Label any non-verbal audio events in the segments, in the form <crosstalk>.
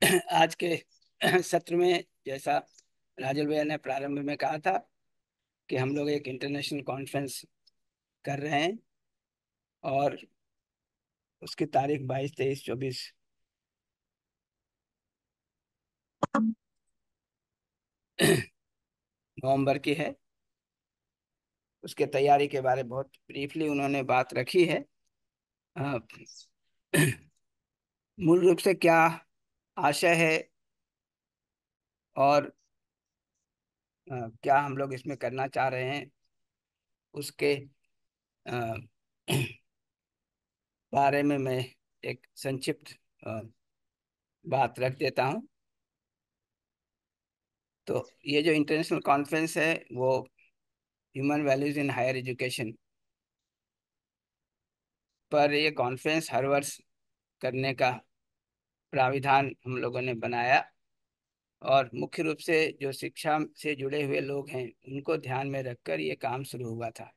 <clears throat> आज के <clears throat> सत्र में जैसा राजल भैया ने प्रारंभ में कहा था कि हम लोग एक इंटरनेशनल कॉन्फ्रेंस कर रहे हैं और उसकी तारीख बाईस तेईस चौबीस <clears throat> नवंबर की है उसके तैयारी के बारे में बहुत ब्रीफली उन्होंने बात रखी है मूल रूप से क्या आशय है और क्या हम लोग इसमें करना चाह रहे हैं उसके <clears throat> बारे में मैं एक संक्षिप्त बात रख देता हूँ तो ये जो इंटरनेशनल कॉन्फ्रेंस है वो human values in higher education पर ये कॉन्फ्रेंस हर वर्ष करने का प्राविधान हम लोगों ने बनाया और मुख्य रूप से जो शिक्षा से जुड़े हुए लोग हैं उनको ध्यान में रखकर ये काम शुरू हुआ था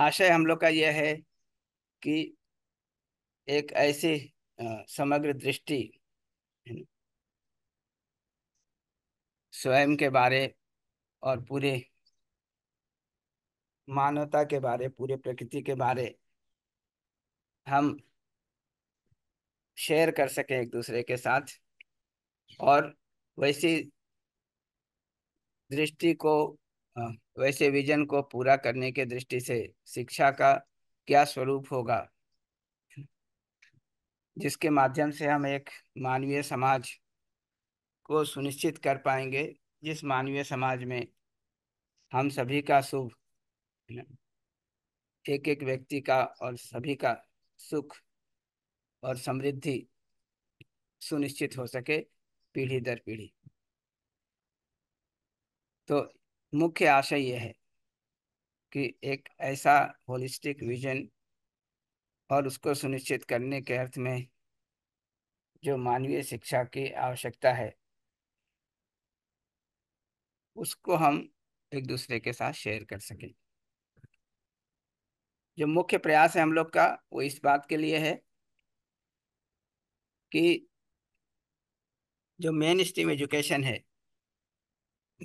आशय हम लोग का यह है कि एक ऐसी समग्र दृष्टि स्वयं के बारे और पूरे मानवता के बारे पूरे प्रकृति के बारे हम शेयर कर सकें एक दूसरे के साथ और वैसी दृष्टि को वैसे विजन को पूरा करने के दृष्टि से शिक्षा का क्या स्वरूप होगा जिसके माध्यम से हम एक मानवीय समाज को सुनिश्चित कर पाएंगे जिस मानवीय समाज में हम सभी का शुभ एक एक व्यक्ति का और सभी का सुख और समृद्धि सुनिश्चित हो सके पीढ़ी दर पीढ़ी तो मुख्य आशय यह है कि एक ऐसा होलिस्टिक विजन और उसको सुनिश्चित करने के अर्थ में जो मानवीय शिक्षा की आवश्यकता है उसको हम एक दूसरे के साथ शेयर कर सकें जो मुख्य प्रयास है हम लोग का वो इस बात के लिए है कि जो मेन स्ट्रीम एजुकेशन है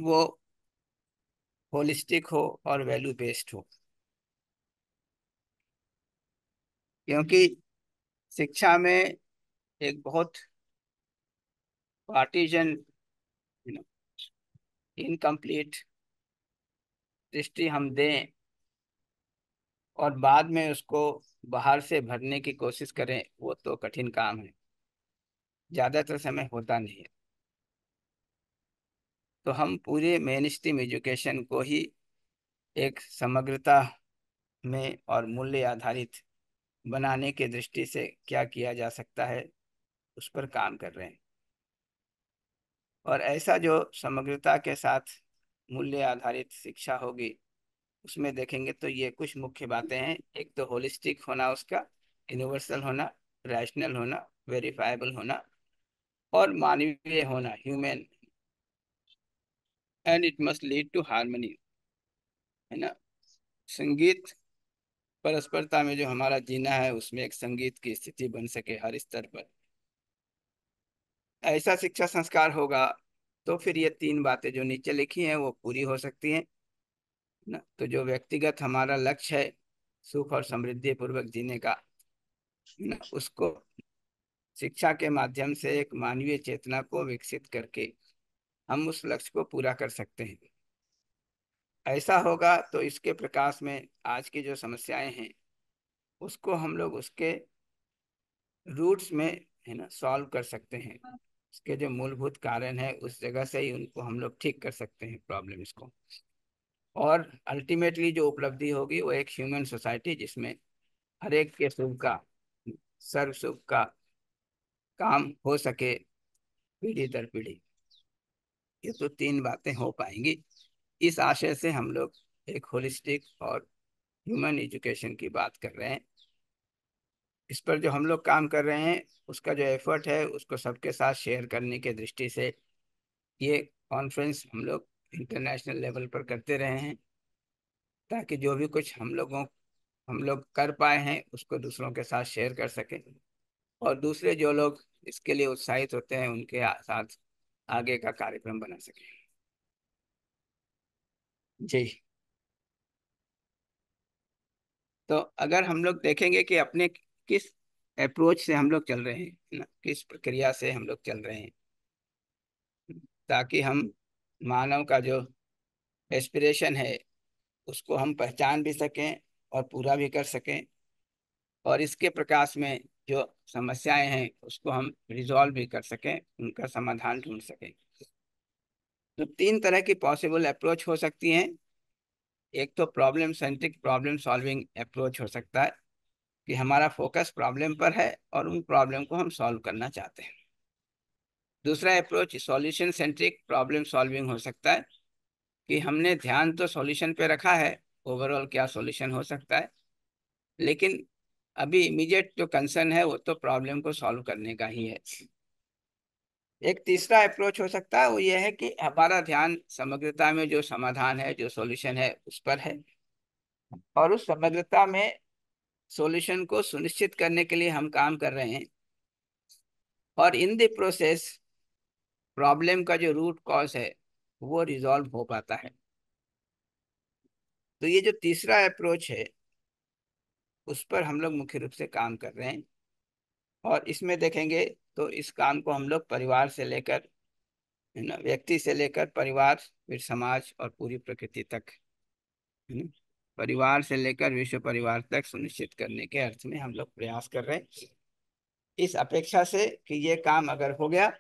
वो होलिस्टिक हो और वैल्यू बेस्ड हो क्योंकि शिक्षा में एक बहुत पार्टीजन इनकम्प्लीट दृष्टि हम दें और बाद में उसको बाहर से भरने की कोशिश करें वो तो कठिन काम है ज़्यादातर तो समय होता नहीं है तो हम पूरे मेन स्ट्रीम एजुकेशन को ही एक समग्रता में और मूल्य आधारित बनाने के दृष्टि से क्या किया जा सकता है उस पर काम कर रहे हैं और ऐसा जो समग्रता के साथ मूल्य आधारित शिक्षा होगी उसमें देखेंगे तो ये कुछ मुख्य बातें हैं एक तो होलिस्टिक होना उसका यूनिवर्सल होना रैशनल होना वेरीफाइबल होना और मानवीय होना human and it must lead to harmony है ना संगीत परस्परता में जो हमारा जीना है उसमें एक संगीत की स्थिति बन सके हर स्तर पर ऐसा शिक्षा संस्कार होगा तो फिर ये तीन बातें जो नीचे लिखी हैं वो पूरी हो सकती हैं ना तो जो व्यक्तिगत हमारा लक्ष्य है सुख और समृद्धि पूर्वक जीने का ना उसको शिक्षा के माध्यम से एक मानवीय चेतना को विकसित करके हम उस लक्ष्य को पूरा कर सकते हैं ऐसा होगा तो इसके प्रकाश में आज की जो समस्याएं हैं उसको हम लोग उसके रूट्स में है ना सॉल्व कर सकते हैं उसके जो मूलभूत कारण है उस जगह से ही उनको हम लोग ठीक कर सकते हैं प्रॉब्लम्स को और अल्टीमेटली जो उपलब्धि होगी वो एक ह्यूमन सोसाइटी जिसमें हर एक के सुख का सर्व सुख का काम हो सके पीढ़ी दर पीढ़ी ये तो तीन बातें हो पाएंगी इस आशय से हम लोग एक होलिस्टिक और ह्यूमन एजुकेशन की बात कर रहे हैं इस पर जो हम लोग काम कर रहे हैं उसका जो एफर्ट है उसको सबके साथ शेयर करने के दृष्टि से ये कॉन्फ्रेंस हम लोग इंटरनेशनल लेवल पर करते रहे हैं ताकि जो भी कुछ हम लोगों हम लोग कर पाए हैं उसको दूसरों के साथ शेयर कर सकें और दूसरे जो लोग इसके लिए उत्साहित होते हैं उनके साथ आगे का कार्यक्रम बना सकें जी तो अगर हम लोग देखेंगे कि अपने किस अप्रोच से हम लोग चल रहे हैं ना किस प्रक्रिया से हम लोग चल रहे हैं ताकि हम मानव का जो एस्पिरेशन है उसको हम पहचान भी सकें और पूरा भी कर सकें और इसके प्रकाश में जो समस्याएं हैं उसको हम रिजॉल्व भी कर सकें उनका समाधान ढूंढ सकें तो तीन तरह की पॉसिबल अप्रोच हो सकती हैं एक तो problem centric problem solving approach हो सकता है कि हमारा फोकस प्रॉब्लम पर है और उन प्रॉब्लम को हम सॉल्व करना चाहते हैं दूसरा approach solution centric problem solving हो सकता है कि हमने ध्यान तो सॉल्यूशन पे रखा है ओवरऑल क्या सॉल्यूशन हो सकता है लेकिन अभी इमीडिएट जो कंसर्न है वो तो प्रॉब्लम को सॉल्व करने का ही है एक तीसरा अप्रोच हो सकता है वो ये है कि हमारा ध्यान समग्रता में जो समाधान है जो सॉल्यूशन है उस पर है और उस समग्रता में सॉल्यूशन को सुनिश्चित करने के लिए हम काम कर रहे हैं और इन द प्रोसेस प्रॉब्लम का जो रूट कॉज है वो रिजॉल्व हो पाता है तो ये जो तीसरा अप्रोच है उस पर हम लोग मुख्य रूप से काम कर रहे हैं और इसमें देखेंगे तो इस काम को हम लोग परिवार से लेकर है ना व्यक्ति से लेकर परिवार फिर समाज और पूरी प्रकृति तक है ना परिवार से लेकर विश्व परिवार तक सुनिश्चित करने के अर्थ में हम लोग प्रयास कर रहे हैं इस अपेक्षा से कि ये काम अगर हो गया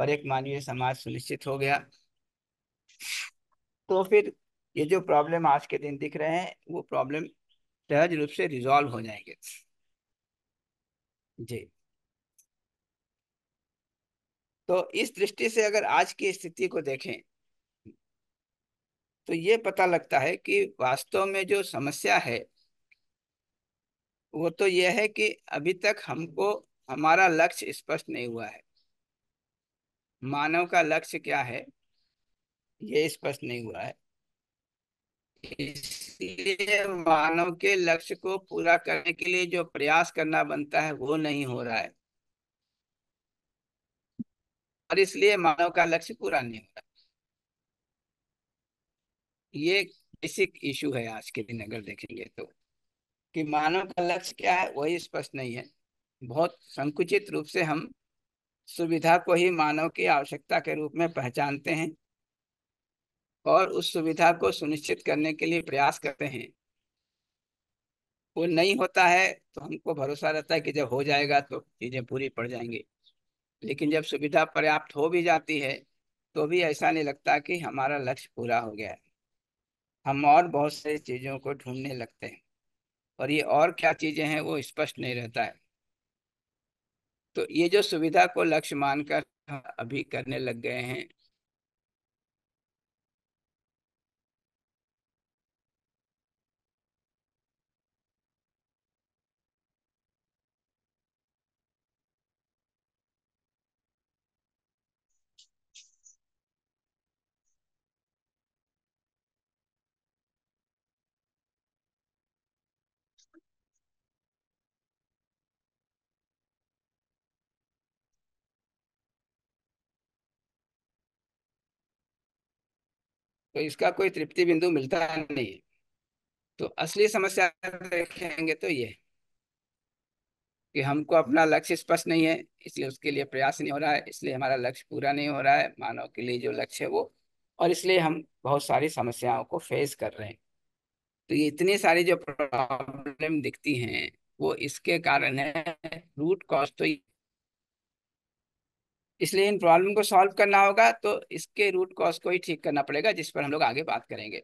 और एक मानवीय समाज सुनिश्चित हो गया तो फिर ये जो प्रॉब्लम आज के दिन दिख रहे हैं वो प्रॉब्लम सहज रूप से रिजॉल्व हो जाएंगे जी तो इस दृष्टि से अगर आज की स्थिति को देखें तो ये पता लगता है कि वास्तव में जो समस्या है वो तो यह है कि अभी तक हमको हमारा लक्ष्य स्पष्ट नहीं हुआ है मानव का लक्ष्य क्या है ये स्पष्ट नहीं हुआ है इसलिए मानव के लक्ष्य को पूरा करने के लिए जो प्रयास करना बनता है वो नहीं हो रहा है और इसलिए मानव का लक्ष्य पूरा नहीं हो रहा ये बेसिक इशू है आज के दिन अगर देखेंगे तो कि मानव का लक्ष्य क्या है वही स्पष्ट नहीं है बहुत संकुचित रूप से हम सुविधा को ही मानव की आवश्यकता के रूप में पहचानते हैं और उस सुविधा को सुनिश्चित करने के लिए प्रयास करते हैं वो नहीं होता है तो हमको भरोसा रहता है कि जब हो जाएगा तो चीजें पूरी पड़ जाएंगी लेकिन जब सुविधा पर्याप्त हो भी जाती है तो भी ऐसा नहीं लगता कि हमारा लक्ष्य पूरा हो गया है हम और बहुत से चीज़ों को ढूंढने लगते हैं और ये और क्या चीज़ें हैं वो स्पष्ट नहीं रहता है तो ये जो सुविधा को लक्ष्य मानकर अभी करने लग गए हैं तो इसका कोई तृप्ति बिंदु मिलता नहीं तो असली समस्या देखेंगे तो ये कि हमको अपना लक्ष्य स्पष्ट नहीं है इसलिए उसके लिए प्रयास नहीं हो रहा है इसलिए हमारा लक्ष्य पूरा नहीं हो रहा है मानव के लिए जो लक्ष्य है वो और इसलिए हम बहुत सारी समस्याओं को फेस कर रहे हैं तो ये इतनी सारी जो प्रॉब्लम दिखती हैं वो इसके कारण है रूट कॉज तो इसलिए इन प्रॉब्लम को सॉल्व करना होगा तो इसके रूट कॉज को ही ठीक करना पड़ेगा जिस पर हम लोग आगे बात करेंगे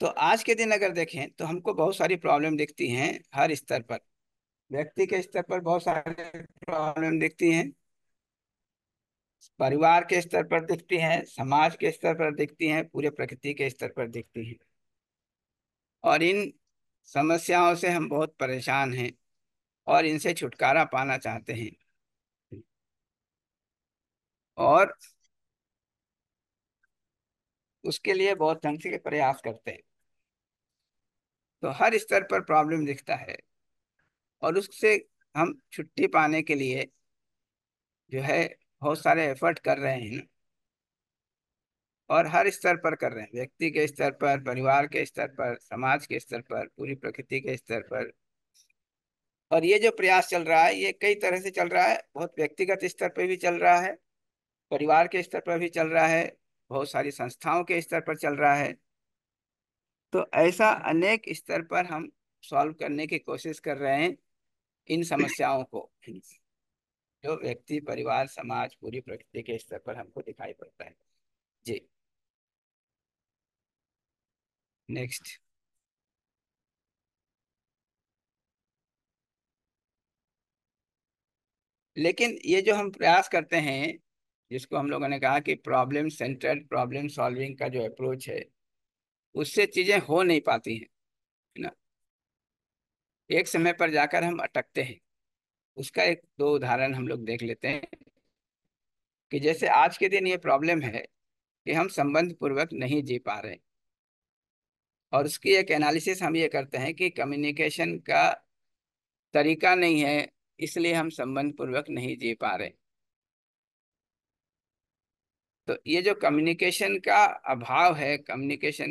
तो आज के दिन अगर देखें तो हमको बहुत सारी प्रॉब्लम दिखती हैं हर स्तर पर व्यक्ति के स्तर पर बहुत सारे प्रॉब्लम दिखती हैं परिवार के स्तर पर दिखती हैं समाज के स्तर पर दिखती हैं पूरे प्रकृति के स्तर पर दिखती हैं और इन समस्याओं से हम बहुत परेशान हैं और इनसे छुटकारा पाना चाहते हैं और उसके लिए बहुत ढंग से प्रयास करते हैं तो हर स्तर पर प्रॉब्लम दिखता है और उससे हम छुट्टी पाने के लिए जो है बहुत सारे एफर्ट कर रहे हैं और हर स्तर पर कर रहे हैं व्यक्ति के स्तर पर परिवार के स्तर पर समाज के स्तर पर पूरी प्रकृति के स्तर पर और ये जो प्रयास चल रहा है ये कई तरह से चल रहा है बहुत व्यक्तिगत स्तर पर भी चल रहा है परिवार के स्तर पर भी चल रहा है बहुत सारी संस्थाओं के स्तर पर चल रहा है तो ऐसा अनेक स्तर पर हम सॉल्व करने की कोशिश कर रहे हैं इन समस्याओं को जो व्यक्ति परिवार समाज पूरी प्रकृति के स्तर पर हमको दिखाई पड़ता है जी नेक्स्ट लेकिन ये जो हम प्रयास करते हैं जिसको हम लोगों ने कहा कि प्रॉब्लम सेंटर्ड प्रॉब्लम सॉल्विंग का जो अप्रोच है उससे चीज़ें हो नहीं पाती हैं है ना एक समय पर जाकर हम अटकते हैं उसका एक दो उदाहरण हम लोग देख लेते हैं कि जैसे आज के दिन ये प्रॉब्लम है कि हम संबंध पूर्वक नहीं जी पा रहे और उसकी एक एनालिसिस हम ये करते हैं कि कम्युनिकेशन का तरीका नहीं है इसलिए हम संबंध पूर्वक नहीं जी पा रहे तो ये जो कम्युनिकेशन का अभाव है कम्युनिकेशन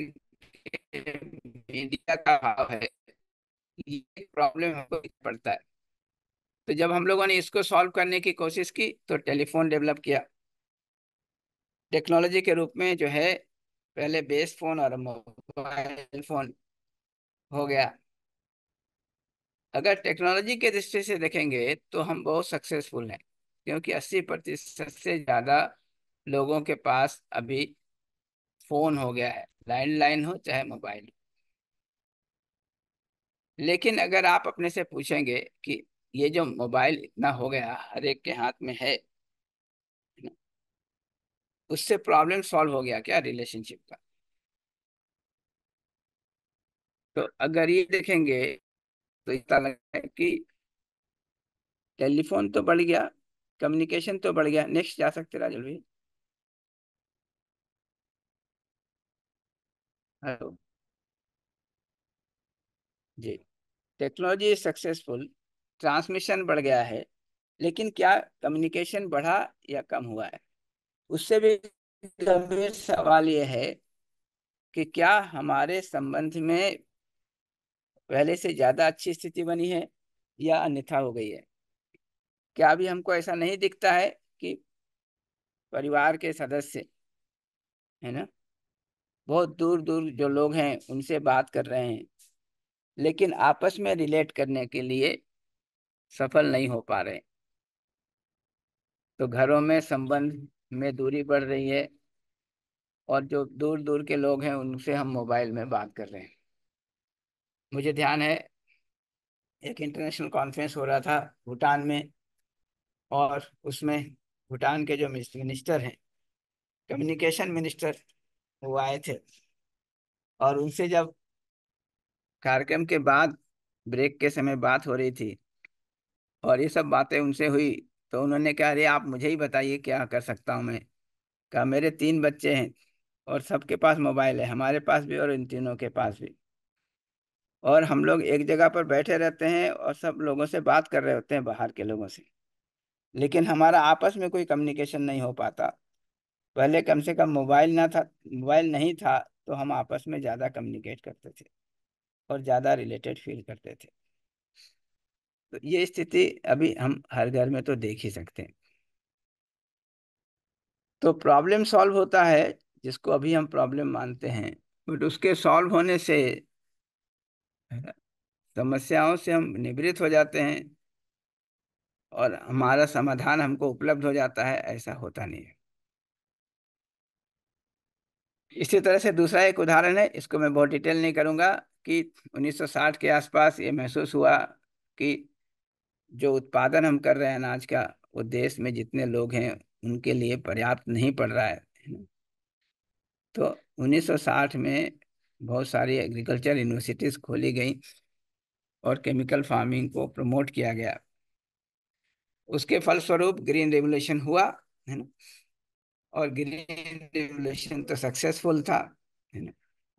मीडिया का अभाव है ये प्रॉब्लम हमको पड़ता है तो जब हम लोगों ने इसको सॉल्व करने की कोशिश की तो टेलीफोन डेवलप किया टेक्नोलॉजी के रूप में जो है पहले बेस फोन और मोबाइल फोन हो गया अगर टेक्नोलॉजी के दृष्टि से देखेंगे तो हम बहुत सक्सेसफुल हैं क्योंकि अस्सी प्रतिशत से ज़्यादा लोगों के पास अभी फोन हो गया है लैंडलाइन हो चाहे मोबाइल हो लेकिन अगर आप अपने से पूछेंगे कि ये जो मोबाइल इतना हो गया हर एक के हाथ में है उससे प्रॉब्लम सॉल्व हो गया क्या रिलेशनशिप का तो अगर ये देखेंगे तो इतना लगता है कि टेलीफोन तो बढ़ गया कम्युनिकेशन तो बढ़ गया नेक्स्ट जा सकते राजल भाई hello ji technology successful transmission बढ़ गया है लेकिन क्या कम्युनिकेशन बढ़ा या कम हुआ है उससे भी गंभीर सवाल यह है कि क्या हमारे संबंध में पहले से ज़्यादा अच्छी स्थिति बनी है या अन्यथा हो गई है क्या अभी हमको ऐसा नहीं दिखता है कि परिवार के सदस्य है ना बहुत दूर दूर जो लोग हैं उनसे बात कर रहे हैं लेकिन आपस में रिलेट करने के लिए सफल नहीं हो पा रहे तो घरों में संबंध में दूरी बढ़ रही है और जो दूर दूर के लोग हैं उनसे हम मोबाइल में बात कर रहे हैं मुझे ध्यान है एक इंटरनेशनल कॉन्फ्रेंस हो रहा था भूटान में और उसमें भूटान के जो मिनिस्टर हैं कम्युनिकेशन मिनिस्टर वो आए थे और उनसे जब कार्यक्रम के बाद ब्रेक के समय बात हो रही थी और ये सब बातें उनसे हुई तो उन्होंने कहा अरे आप मुझे ही बताइए क्या कर सकता हूँ मैं कहा मेरे तीन बच्चे हैं और सबके पास मोबाइल है हमारे पास भी और इन तीनों के पास भी और हम लोग एक जगह पर बैठे रहते हैं और सब लोगों से बात कर रहे होते हैं बाहर के लोगों से लेकिन हमारा आपस में कोई कम्युनिकेशन नहीं हो पाता पहले कम से कम मोबाइल ना था मोबाइल नहीं था तो हम आपस में ज़्यादा कम्युनिकेट करते थे और ज़्यादा रिलेटेड फील करते थे तो ये स्थिति अभी हम हर घर में तो देख ही सकते हैं तो प्रॉब्लम सॉल्व होता है जिसको अभी हम प्रॉब्लम मानते हैं बट उसके सॉल्व होने से समस्याओं से हम निवृत्त हो जाते हैं और हमारा समाधान हमको उपलब्ध हो जाता है ऐसा होता नहीं है इसी तरह से दूसरा एक उदाहरण है इसको मैं बहुत डिटेल नहीं करूँगा कि 1960 के आसपास ये महसूस हुआ कि जो उत्पादन हम कर रहे हैं अनाज का वो देश में जितने लोग हैं उनके लिए पर्याप्त नहीं पड़ रहा है तो 1960 में बहुत सारी एग्रीकल्चर यूनिवर्सिटीज़ खोली गई और केमिकल फार्मिंग को प्रमोट किया गया उसके फलस्वरूप ग्रीन रेवोल्यूशन हुआ है ना और ग्रीन रेवोल्यूशन तो सक्सेसफुल था है ना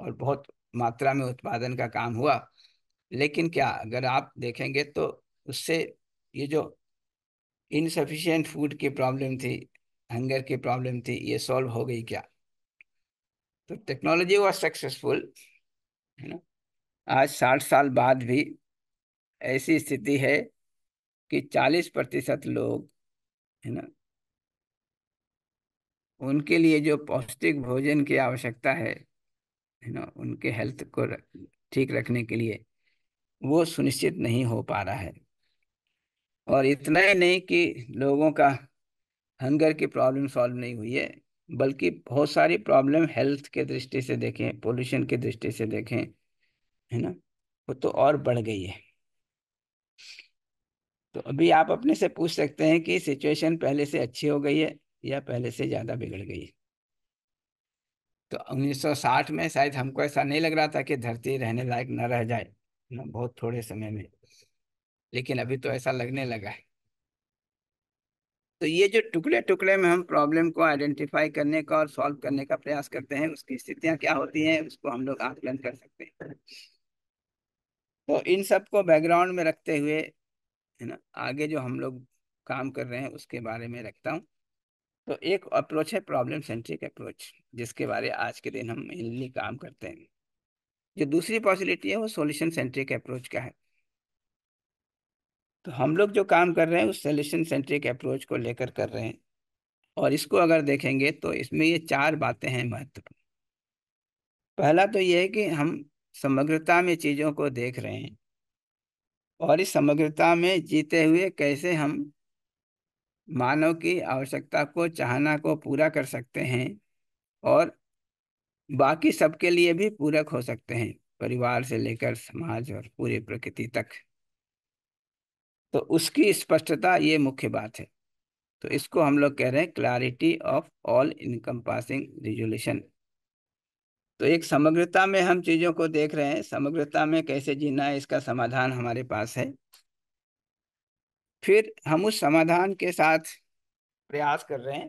और बहुत मात्रा में उत्पादन का काम हुआ लेकिन क्या अगर आप देखेंगे तो उससे ये जो इनसफिशियंट फूड की प्रॉब्लम थी हंगर की प्रॉब्लम थी ये सॉल्व हो गई क्या तो टेक्नोलॉजी वॉज सक्सेसफुल है ना आज साठ साल बाद भी ऐसी स्थिति है कि चालीस प्रतिशत लोग है ना उनके लिए जो पौष्टिक भोजन की आवश्यकता है ना उनके हेल्थ को रख, ठीक रखने के लिए वो सुनिश्चित नहीं हो पा रहा है और इतना ही नहीं कि लोगों का हंगर की प्रॉब्लम सॉल्व नहीं हुई है बल्कि बहुत सारी प्रॉब्लम हेल्थ के दृष्टि से देखें पोल्यूशन की दृष्टि से देखें है ना वो तो और बढ़ गई है तो अभी आप अपने से पूछ सकते हैं कि सिचुएशन पहले से अच्छी हो गई है या पहले से ज़्यादा बिगड़ गई तो 1960 में शायद हमको ऐसा नहीं लग रहा था कि धरती रहने लायक न रह जाए ना बहुत थोड़े समय में लेकिन अभी तो ऐसा लगने लगा है तो ये जो टुकड़े टुकड़े में हम प्रॉब्लम को आइडेंटिफाई करने का और सॉल्व करने का प्रयास करते हैं उसकी स्थितियां क्या होती हैं उसको हम लोग आकलन कर सकते हैं तो इन सब को बैकग्राउंड में रखते हुए है ना आगे जो हम लोग काम कर रहे हैं उसके बारे में रखता हूँ तो एक अप्रोच है प्रॉब्लम सेंट्रिक अप्रोच जिसके बारे आज के दिन हम मेनली काम करते हैं जो दूसरी पॉसिबिलिटी है वो सॉल्यूशन सेंट्रिक अप्रोच का है तो हम लोग जो काम कर रहे हैं उस सॉल्यूशन सेंट्रिक अप्रोच को लेकर कर रहे हैं और इसको अगर देखेंगे तो इसमें ये चार बातें हैं महत्वपूर्ण पहला तो ये है कि हम समग्रता में चीज़ों को देख रहे हैं और इस समग्रता में जीते हुए कैसे हम मानव की आवश्यकता को चाहना को पूरा कर सकते हैं और बाकी सबके लिए भी पूरक हो सकते हैं परिवार से लेकर समाज और पूरी प्रकृति तक तो उसकी स्पष्टता ये मुख्य बात है तो इसको हम लोग कह रहे हैं clarity of all encompassing resolution तो एक समग्रता में हम चीज़ों को देख रहे हैं समग्रता में कैसे जीना है इसका समाधान हमारे पास है फिर हम उस समाधान के साथ प्रयास कर रहे हैं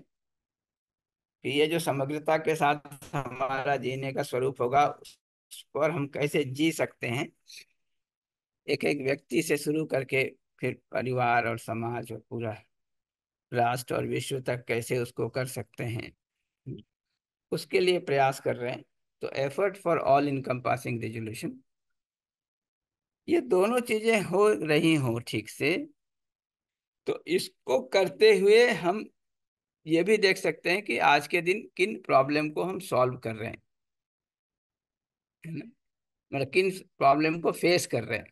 कि ये जो समग्रता के साथ हमारा जीने का स्वरूप होगा उस पर हम कैसे जी सकते हैं एक एक व्यक्ति से शुरू करके फिर परिवार और समाज और पूरा राष्ट्र और विश्व तक कैसे उसको कर सकते हैं उसके लिए प्रयास कर रहे हैं तो effort for all encompassing resolution ये दोनों चीजें हो रही हों ठीक से तो इसको करते हुए हम ये भी देख सकते हैं कि आज के दिन किन प्रॉब्लम को हम सॉल्व कर रहे हैं मतलब किन प्रॉब्लम को फेस कर रहे हैं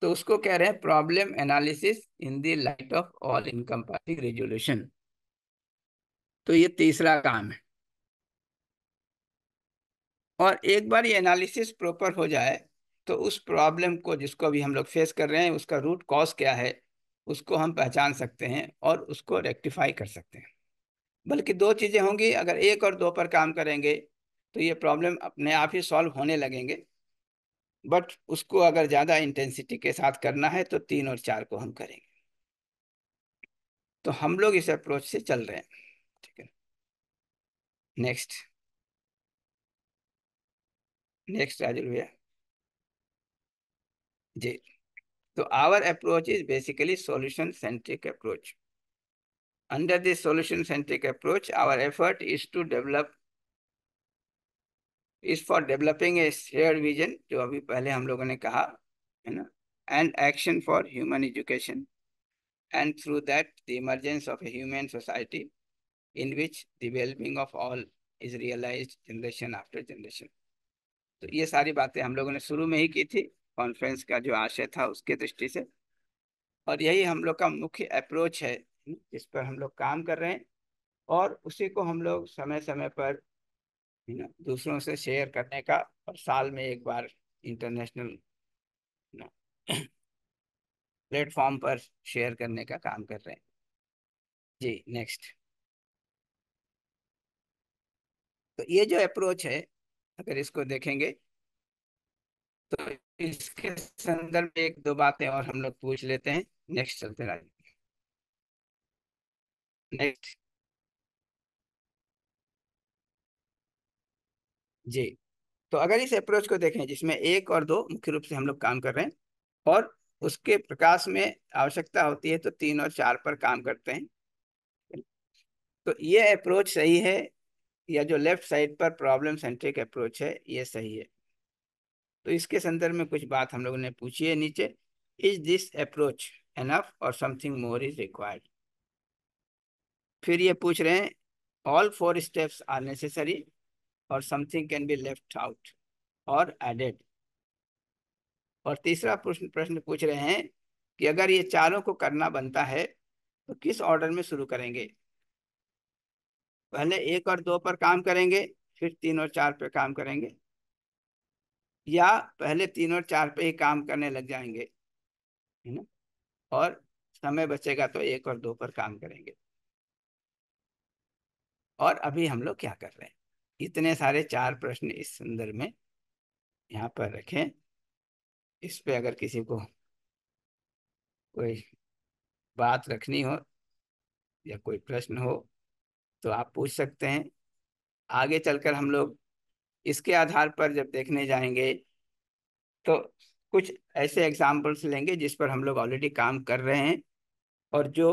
तो उसको कह रहे हैं problem analysis in the light of all encompassing resolution तो ये तीसरा काम है और एक बार ये एनालिसिस प्रॉपर हो जाए तो उस प्रॉब्लम को जिसको अभी हम लोग फेस कर रहे हैं उसका रूट कॉज क्या है उसको हम पहचान सकते हैं और उसको रेक्टिफाई कर सकते हैं बल्कि दो चीज़ें होंगी अगर एक और दो पर काम करेंगे तो ये प्रॉब्लम अपने आप ही सॉल्व होने लगेंगे बट उसको अगर ज़्यादा इंटेंसिटी के साथ करना है तो तीन और चार को हम करेंगे तो हम लोग इस अप्रोच से चल रहे हैं ठीक है नेक्स्ट नेक्स्ट राजुल भैया जी So our approach is basically solution-centric approach. Under this solution-centric approach, our effort is to develop is for developing a shared vision, जो अभी पहले हम लोगों ने कहा है ना and action for human education and through that the emergence of a human society in which the well-being of all is realized generation after generation. तो ये सारी बातें हम लोगों ने शुरू में ही की थी कॉन्फ्रेंस का जो आशय था उसके दृष्टि से और यही हम लोग का मुख्य अप्रोच है जिस पर हम लोग काम कर रहे हैं और उसी को हम लोग समय समय पर ना दूसरों से शेयर करने का और साल में एक बार इंटरनेशनल ना प्लेटफॉर्म पर शेयर करने का काम कर रहे हैं जी नेक्स्ट तो ये जो अप्रोच है अगर इसको देखेंगे तो इसके संदर्भ में एक दो बातें और हम लोग पूछ लेते हैं नेक्स्ट चलते राज नेक्स्ट जी तो अगर इस अप्रोच को देखें जिसमें एक और दो मुख्य रूप से हम लोग काम कर रहे हैं और उसके प्रकाश में आवश्यकता होती है तो तीन और चार पर काम करते हैं तो ये अप्रोच सही है या जो लेफ्ट साइड पर प्रॉब्लम सेंट्रिक अप्रोच है ये सही है तो इसके संदर्भ में कुछ बात हम लोगों ने पूछी है नीचे इज दिस अप्रोच एनफ और समथिंग मोर इज रिक्वायर्ड फिर ये पूछ रहे हैं all four steps are necessary और something can be left out और एडेड और तीसरा प्रश्न प्रश्न पूछ रहे हैं कि अगर ये चारों को करना बनता है तो किस ऑर्डर में शुरू करेंगे पहले एक और दो पर काम करेंगे फिर तीन और चार पर काम करेंगे या पहले तीन और चार पे ही काम करने लग जाएंगे है ना और समय बचेगा तो एक और दो पर काम करेंगे और अभी हम लोग क्या कर रहे हैं इतने सारे चार प्रश्न इस संदर्भ में यहाँ पर रखें इस पे अगर किसी को कोई बात रखनी हो या कोई प्रश्न हो तो आप पूछ सकते हैं आगे चलकर हम लोग इसके आधार पर जब देखने जाएंगे तो कुछ ऐसे एग्जाम्पल्स लेंगे जिस पर हम लोग ऑलरेडी काम कर रहे हैं और जो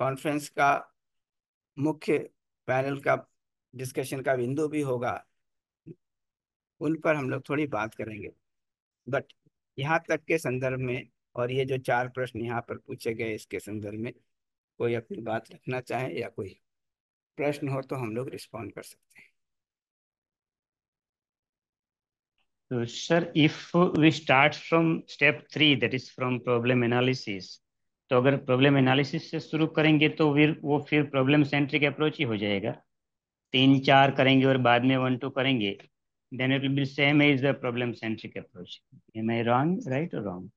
कॉन्फ्रेंस का मुख्य पैनल का डिस्कशन का बिंदु भी होगा उन पर हम लोग थोड़ी बात करेंगे बट यहाँ तक के संदर्भ में और ये जो चार प्रश्न यहाँ पर पूछे गए इसके संदर्भ में कोई अपनी बात रखना चाहे या कोई प्रश्न हो तो हम लोग रिस्पॉन्ड कर सकते हैं So, sir, if we start from step three that is from problem analysis, तो अगर problem analysis से शुरू करेंगे तो फिर वो फिर problem centric approach ही हो जाएगा तीन चार करेंगे और बाद में वन टू करेंगे then it will be same as the problem centric approach. Am I wrong, right or wrong?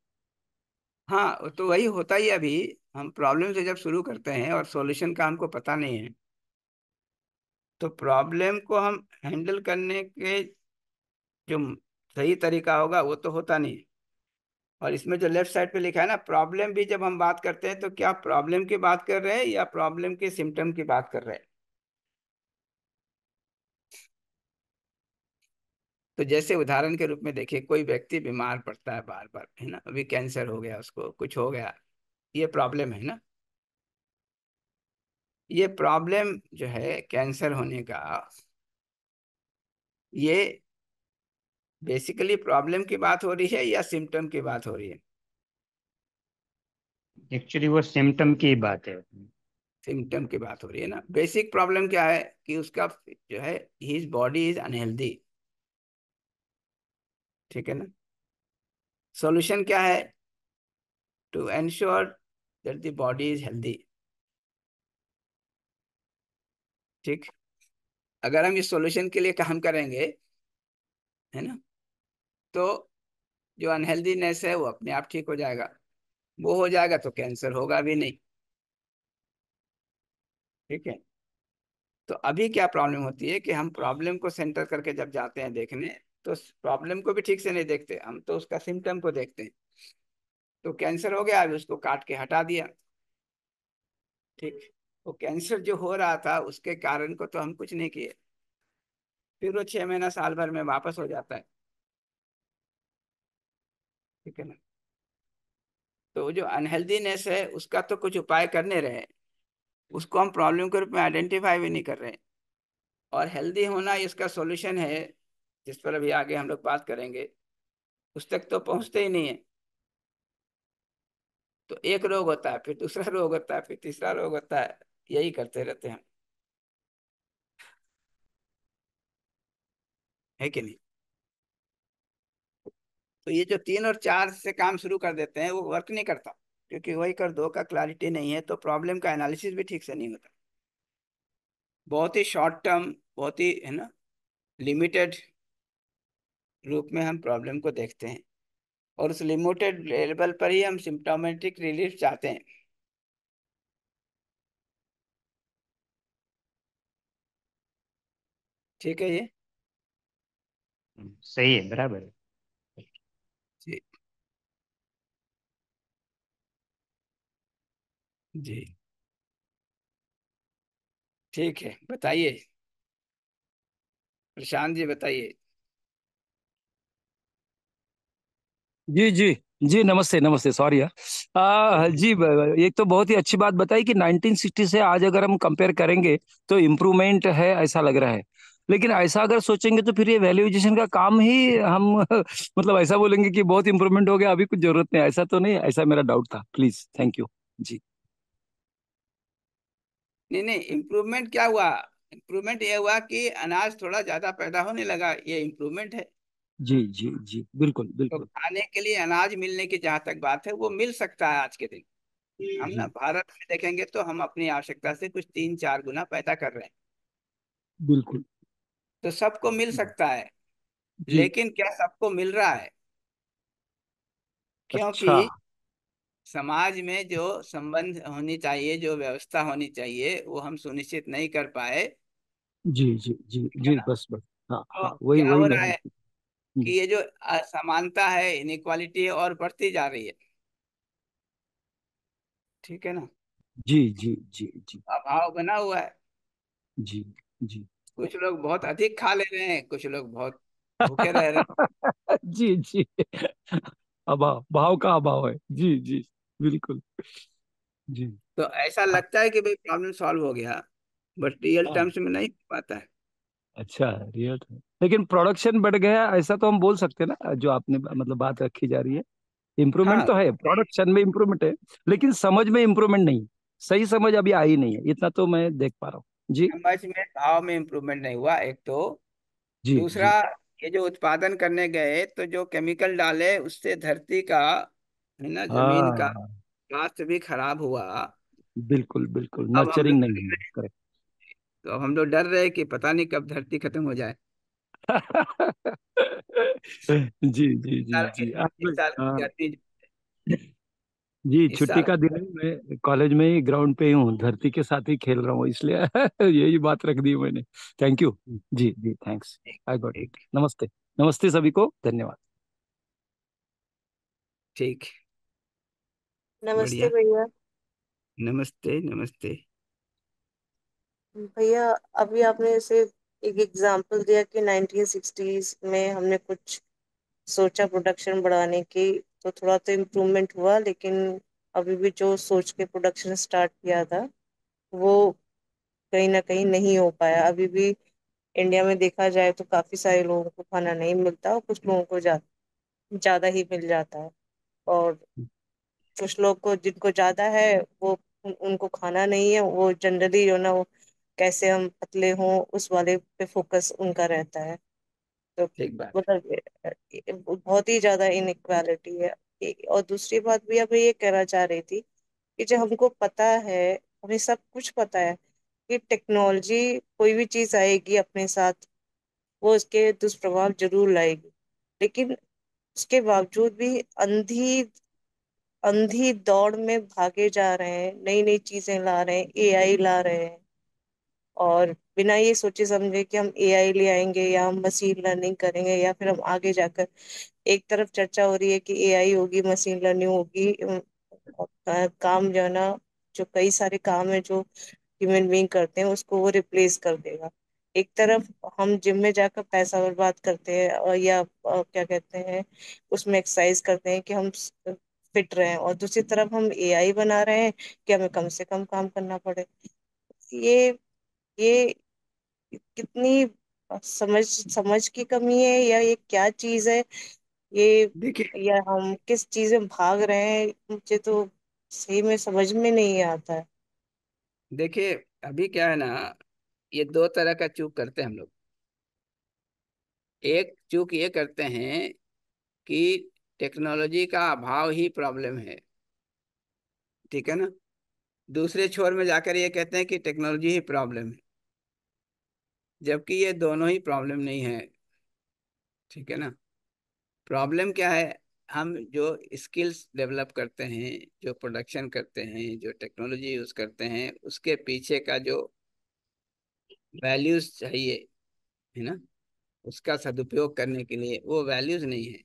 हाँ तो वही होता ही अभी हम प्रॉब्लम से जब शुरू करते हैं और सॉल्यूशन का हमको पता नहीं है तो प्रॉब्लम को हम हैंडल करने के जो सही तरीका होगा वो तो होता नहीं और इसमें जो लेफ्ट साइड पे लिखा है ना प्रॉब्लम भी जब हम बात करते हैं तो क्या प्रॉब्लम की बात कर रहे हैं या प्रॉब्लम के सिम्टम की बात कर रहे हैं तो जैसे उदाहरण के रूप में देखिए कोई व्यक्ति बीमार पड़ता है बार बार है ना अभी कैंसर हो गया उसको कुछ हो गया ये प्रॉब्लम है ना ये प्रॉब्लम जो है कैंसर होने का ये बेसिकली प्रॉब्लम की बात हो रही है या सिम्टम की बात हो रही है एक्चुअली वो सिम्टम की बात है सिम्टम की बात हो रही है ना बेसिक प्रॉब्लम क्या है कि उसका जो है हिज बॉडी इज अनहेल्दी ठीक है ना सॉल्यूशन क्या है to ensure that the body is healthy ठीक अगर हम इस सॉल्यूशन के लिए काम करेंगे है ना तो जो अनहेल्दीनेस है वो अपने आप ठीक हो जाएगा वो हो जाएगा तो कैंसर होगा भी नहीं ठीक है तो अभी क्या प्रॉब्लम होती है कि हम प्रॉब्लम को सेंटर करके जब जाते हैं देखने तो प्रॉब्लम को भी ठीक से नहीं देखते हम तो उसका सिम्टम को देखते हैं तो कैंसर हो गया अभी उसको काट के हटा दिया ठीक वो कैंसर जो हो रहा था उसके कारण को तो हम कुछ नहीं किए फिर वो छः महीना साल भर में वापस हो जाता है ठीक है ना तो जो अनहेल्दीनेस है उसका तो कुछ उपाय करने रहे उसको हम प्रॉब्लम के रूप में आइडेंटिफाई भी नहीं कर रहे और हेल्दी होना इसका सॉल्यूशन है जिस पर अभी आगे हम लोग बात करेंगे उस तक तो पहुंचते ही नहीं है तो एक रोग होता है फिर दूसरा <laughs> रोग होता है फिर तीसरा रोग होता है यही करते रहते हैं है कि नहीं तो ये जो तीन और चार से काम शुरू कर देते हैं वो वर्क नहीं करता क्योंकि वही कर दो का क्लैरिटी नहीं है तो प्रॉब्लम का एनालिसिस भी ठीक से नहीं होता बहुत ही शॉर्ट टर्म बहुत ही है ना लिमिटेड रूप में हम प्रॉब्लम को देखते हैं और उस लिमिटेड लेवल पर ही हम सिम्टोमेटिक रिलीफ चाहते हैं ठीक है ये सही है बराबर है जी ठीक है बताइए प्रशांत जी बताइए जी जी जी नमस्ते नमस्ते सॉरी यार जी एक तो बहुत ही अच्छी बात बताई कि 1960 से आज अगर हम कंपेयर करेंगे तो इम्प्रूवमेंट है ऐसा लग रहा है लेकिन ऐसा अगर सोचेंगे तो फिर ये वैल्यूएशन का काम ही हम <laughs> मतलब ऐसा बोलेंगे कि बहुत इंप्रूवमेंट हो गया अभी कुछ जरूरत नहीं ऐसा तो नहीं ऐसा मेरा डाउट था प्लीज थैंक यू जी नहीं नहीं इम्प्रूवमेंट क्या हुआ इम्प्रूवमेंट ये हुआ कि अनाज थोड़ा ज्यादा पैदा होने लगा ये इम्प्रूवमेंट है जी जी जी बिल्कुल तो बिल्कुल तो खाने के लिए अनाज मिलने की जहाँ तक बात है वो मिल सकता है आज के दिन हम ना भारत में देखेंगे तो हम अपनी आवश्यकता से कुछ तीन चार गुना पैदा कर रहे हैं बिल्कुल तो सबको मिल सकता है लेकिन क्या सबको मिल रहा है क्योंकि अच्छा। समाज में जो संबंध होनी चाहिए जो व्यवस्था होनी चाहिए वो हम सुनिश्चित नहीं कर पाए जी जी जी जी बस बस हाँ, तो हाँ, वही वही हो रहा है हम्म। कि ये जो असमानता है इनक्वालिटी और बढ़ती जा रही है ठीक है ना जी जी जी जी अभाव बना हुआ है जी जी कुछ लोग बहुत अधिक खा ले रहे हैं कुछ लोग बहुत भूखे रह रहे हैं <laughs> जी जी अभाव भाव का अभाव है जी जी बिल्कुल जी तो ऐसा हाँ। लगता है कि भाई प्रॉब्लम सॉल्व हो गया बट रियल हाँ। टर्म्स में नहीं हो पाता है अच्छा रियल लेकिन प्रोडक्शन बढ़ गया ऐसा तो हम बोल सकते हैं ना जो आपने मतलब बात रखी जा रही है इम्प्रूवमेंट तो हाँ तो है प्रोडक्शन में इम्प्रूवमेंट है लेकिन समझ में इम्प्रूवमेंट नहीं सही समझ अभी आई नहीं है इतना तो मैं देख पा रहा हूँ जी समझ में भाव में इम्प्रूवमेंट नहीं हुआ एक तो जी दूसरा जी। ये जो उत्पादन करने गए तो जो केमिकल डाले उससे धरती का है ना जमीन का हाँ स्वास्थ्य भी खराब हुआ बिल्कुल बिल्कुल अब हम नर्चरिंग नहीं है करेक्ट तो हम लोग डर रहे कि पता नहीं कब धरती खत्म हो जाए <laughs> जी जी जी जी आप इस साल जी इस हाँ। छुट्टी का दिन मैं कॉलेज में ही ग्राउंड पे हूँ धरती के साथ ही खेल रहा हूँ इसलिए <laughs> यही बात रख दी मैंने थैंक यू हम्म। जी जी थैंक्स आई गॉट इट नमस्ते नमस्ते सभी को धन्यवाद ठीक नमस्ते बढ़िया भैया नमस्ते नमस्ते भैया अभी आपने ऐसे एक एग्जांपल दिया कि 1960s में हमने कुछ सोचा प्रोडक्शन बढ़ाने की तो थोड़ा तो इम्प्रूवमेंट हुआ लेकिन अभी भी जो सोच के प्रोडक्शन स्टार्ट किया था वो कहीं ना कहीं नहीं हो पाया अभी भी इंडिया में देखा जाए तो काफी सारे लोगों को खाना नहीं मिलता और कुछ लोगों को जा, ज्यादा ही मिल जाता है और कुछ लोग को जिनको ज्यादा है वो उनको खाना नहीं है वो जनरली जो ना वो कैसे हम पतले हों उस वाले पे फोकस उनका रहता है तो ठीक बात मतलब बहुत ही ज्यादा इनइक्वालिटी है और दूसरी बात भी अब ये कहना चाह रही थी कि जो हमको पता है हमें सब कुछ पता है कि टेक्नोलॉजी कोई भी चीज आएगी अपने साथ वो उसके दुष्प्रभाव जरूर लाएगी लेकिन उसके बावजूद भी अंधी अंधी दौड़ में भागे जा रहे हैं नई नई चीजें ला रहे हैं एआई ला रहे हैं और बिना ये सोचे समझे कि हम एआई ले आएंगे या हम मशीन लर्निंग करेंगे या फिर हम आगे जाकर एक तरफ चर्चा हो रही है कि एआई होगी मशीन लर्निंग होगी काम जो है ना जो कई सारे काम है जो ह्यूमन बींग करते हैं उसको वो रिप्लेस कर देगा एक तरफ हम जिम में जाकर पैसा बर्बाद करते हैं और या क्या कहते हैं उसमें एक्सरसाइज करते हैं कि हम फिट रहे और दूसरी तरफ हम एआई बना रहे हैं कि हमें कम से कम काम करना पड़े ये ये कितनी समझ समझ की कमी है या ये क्या चीज है ये या हम किस चीज में भाग रहे हैं मुझे तो सही में समझ में नहीं आता है देखिए अभी क्या है ना ये दो तरह का चूक करते हैं हम लोग एक चूक ये करते हैं कि टेक्नोलॉजी का अभाव ही प्रॉब्लम है ठीक है ना दूसरे छोर में जाकर ये कहते हैं कि टेक्नोलॉजी ही प्रॉब्लम है जबकि ये दोनों ही प्रॉब्लम नहीं है ठीक है ना प्रॉब्लम क्या है हम जो स्किल्स डेवलप करते हैं जो प्रोडक्शन करते हैं जो टेक्नोलॉजी यूज़ करते हैं उसके पीछे का जो वैल्यूज़ चाहिए है ना उसका सदुपयोग करने के लिए वो वैल्यूज़ नहीं है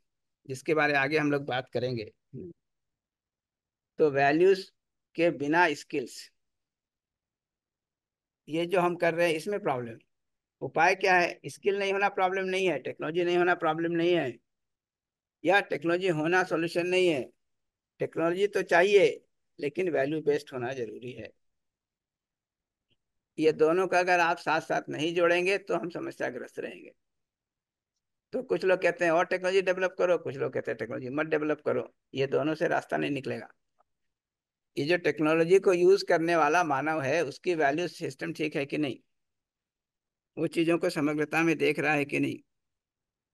जिसके बारे आगे हम लोग बात करेंगे हम्म। तो वैल्यूज के बिना स्किल्स ये जो हम कर रहे हैं इसमें प्रॉब्लम उपाय क्या है स्किल नहीं होना प्रॉब्लम नहीं है टेक्नोलॉजी नहीं होना प्रॉब्लम नहीं है या टेक्नोलॉजी होना सॉल्यूशन नहीं है टेक्नोलॉजी तो चाहिए लेकिन वैल्यू बेस्ड होना जरूरी है ये दोनों का अगर आप साथ साथ नहीं जोड़ेंगे तो हम समस्याग्रस्त रहेंगे तो कुछ लोग कहते हैं और टेक्नोलॉजी डेवलप करो कुछ लोग कहते हैं टेक्नोलॉजी मत डेवलप करो ये दोनों से रास्ता नहीं निकलेगा ये जो टेक्नोलॉजी को यूज करने वाला मानव है उसकी वैल्यू सिस्टम ठीक है कि नहीं वो चीज़ों को समग्रता में देख रहा है कि नहीं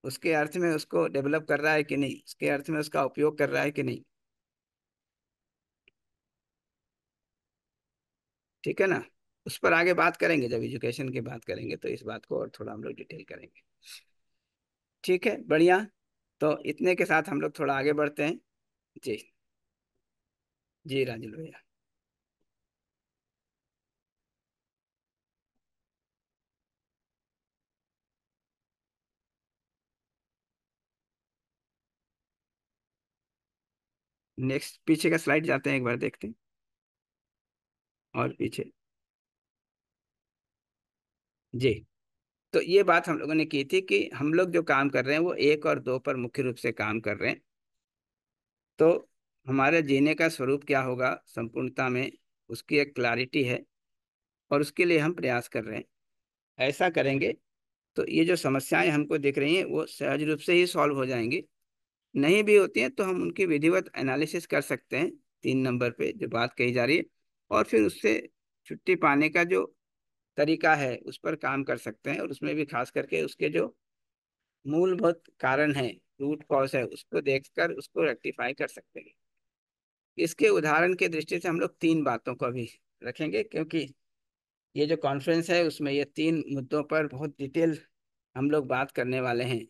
उसके अर्थ में उसको डेवलप कर रहा है कि नहीं उसके अर्थ में उसका उपयोग कर रहा है कि नहीं ठीक है ना उस पर आगे बात करेंगे जब एजुकेशन की बात करेंगे तो इस बात को और थोड़ा हम लोग डिटेल करेंगे ठीक है बढ़िया तो इतने के साथ हम लोग थोड़ा आगे बढ़ते हैं जी जी राजल भैया नेक्स्ट पीछे का स्लाइड जाते हैं एक बार देखते हैं और पीछे जी तो ये बात हम लोगों ने की थी कि हम लोग जो काम कर रहे हैं वो एक और दो पर मुख्य रूप से काम कर रहे हैं तो हमारे जीने का स्वरूप क्या होगा संपूर्णता में उसकी एक क्लैरिटी है और उसके लिए हम प्रयास कर रहे हैं ऐसा करेंगे तो ये जो समस्याएं हमको दिख रही हैं वो सहज रूप से ही सॉल्व हो जाएंगी नहीं भी होती हैं तो हम उनकी विधिवत एनालिसिस कर सकते हैं तीन नंबर पे जो बात कही जा रही है और फिर उससे छुट्टी पाने का जो तरीका है उस पर काम कर सकते हैं और उसमें भी खास करके उसके जो मूलभूत कारण है रूट कॉज है उसको देखकर उसको रेक्टिफाई कर सकते हैं इसके उदाहरण के दृष्टि से हम लोग तीन बातों को भी रखेंगे क्योंकि ये जो कॉन्फ्रेंस है उसमें ये तीन मुद्दों पर बहुत डिटेल हम लोग बात करने वाले हैं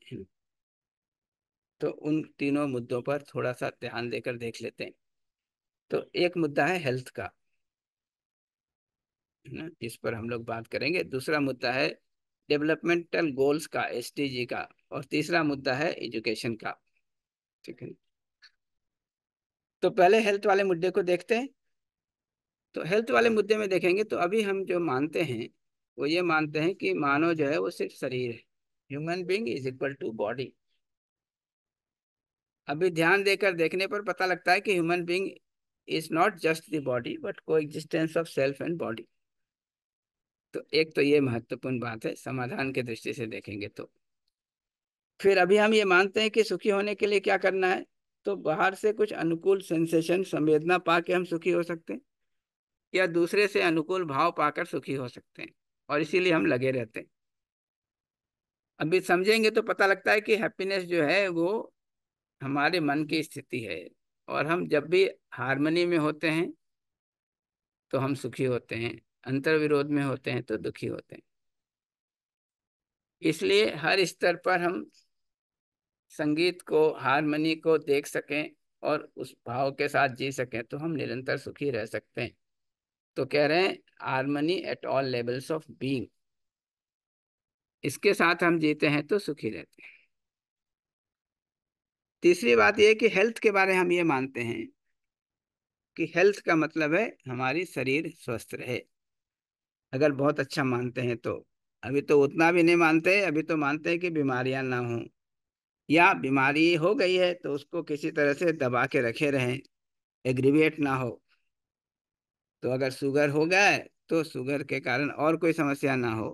तो उन तीनों मुद्दों पर थोड़ा सा ध्यान देकर देख लेते हैं तो एक मुद्दा है हेल्थ का इस पर हम लोग बात करेंगे दूसरा मुद्दा है डेवलपमेंटल गोल्स का एस का और तीसरा मुद्दा है एजुकेशन का ठीक है तो पहले हेल्थ वाले मुद्दे को देखते हैं तो हेल्थ वाले मुद्दे में देखेंगे तो अभी हम जो मानते हैं वो ये मानते हैं कि मानव जो है वो सिर्फ शरीर है human being is equal to body अभी ध्यान देकर देखने पर पता लगता है कि human being is not just the body but coexistence of self and body तो एक तो ये महत्वपूर्ण बात है समाधान के दृष्टि से देखेंगे तो फिर अभी हम ये मानते हैं कि सुखी होने के लिए क्या करना है तो बाहर से कुछ अनुकूल सेंसेशन संवेदना पा के हम सुखी हो सकते हैं या दूसरे से अनुकूल भाव पाकर सुखी हो सकते हैं और इसीलिए हम लगे रहते हैं अभी समझेंगे तो पता लगता है कि हैप्पीनेस जो है वो हमारे मन की स्थिति है और हम जब भी हारमोनी में होते हैं तो हम सुखी होते हैं अंतर विरोध में होते हैं तो दुखी होते हैं इसलिए हर स्तर पर हम संगीत को हारमनी को देख सकें और उस भाव के साथ जी सकें तो हम निरंतर सुखी रह सकते हैं तो कह रहे हैं harmony at all levels of being इसके साथ हम जीते हैं तो सुखी रहते हैं तीसरी बात यह कि हेल्थ के बारे हम ये मानते हैं कि हेल्थ का मतलब है हमारी शरीर स्वस्थ रहे अगर बहुत अच्छा मानते हैं तो अभी तो उतना भी नहीं मानते अभी तो मानते हैं कि बीमारियां ना हों या बीमारी हो गई है तो उसको किसी तरह से दबा के रखे रहें एग्रीवेट ना हो तो अगर शुगर हो गए तो शुगर के कारण और कोई समस्या ना हो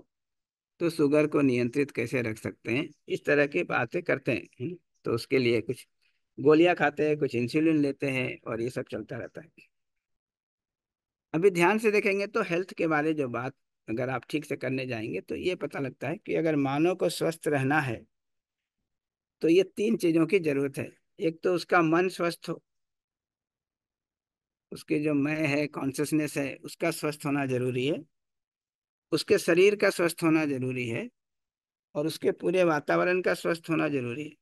तो शुगर को नियंत्रित कैसे रख सकते हैं इस तरह की बातें करते हैं तो उसके लिए कुछ गोलियां खाते हैं कुछ इंसुलिन लेते हैं और ये सब चलता रहता है अभी ध्यान से देखेंगे तो हेल्थ के बारे जो बात अगर आप ठीक से करने जाएंगे तो ये पता लगता है कि अगर मानव को स्वस्थ रहना है तो ये तीन चीजों की जरूरत है एक तो उसका मन स्वस्थ हो उसके जो मैं है कॉन्शियसनेस है उसका स्वस्थ होना जरूरी है उसके शरीर का स्वस्थ होना जरूरी है और उसके पूरे वातावरण का स्वस्थ होना जरूरी है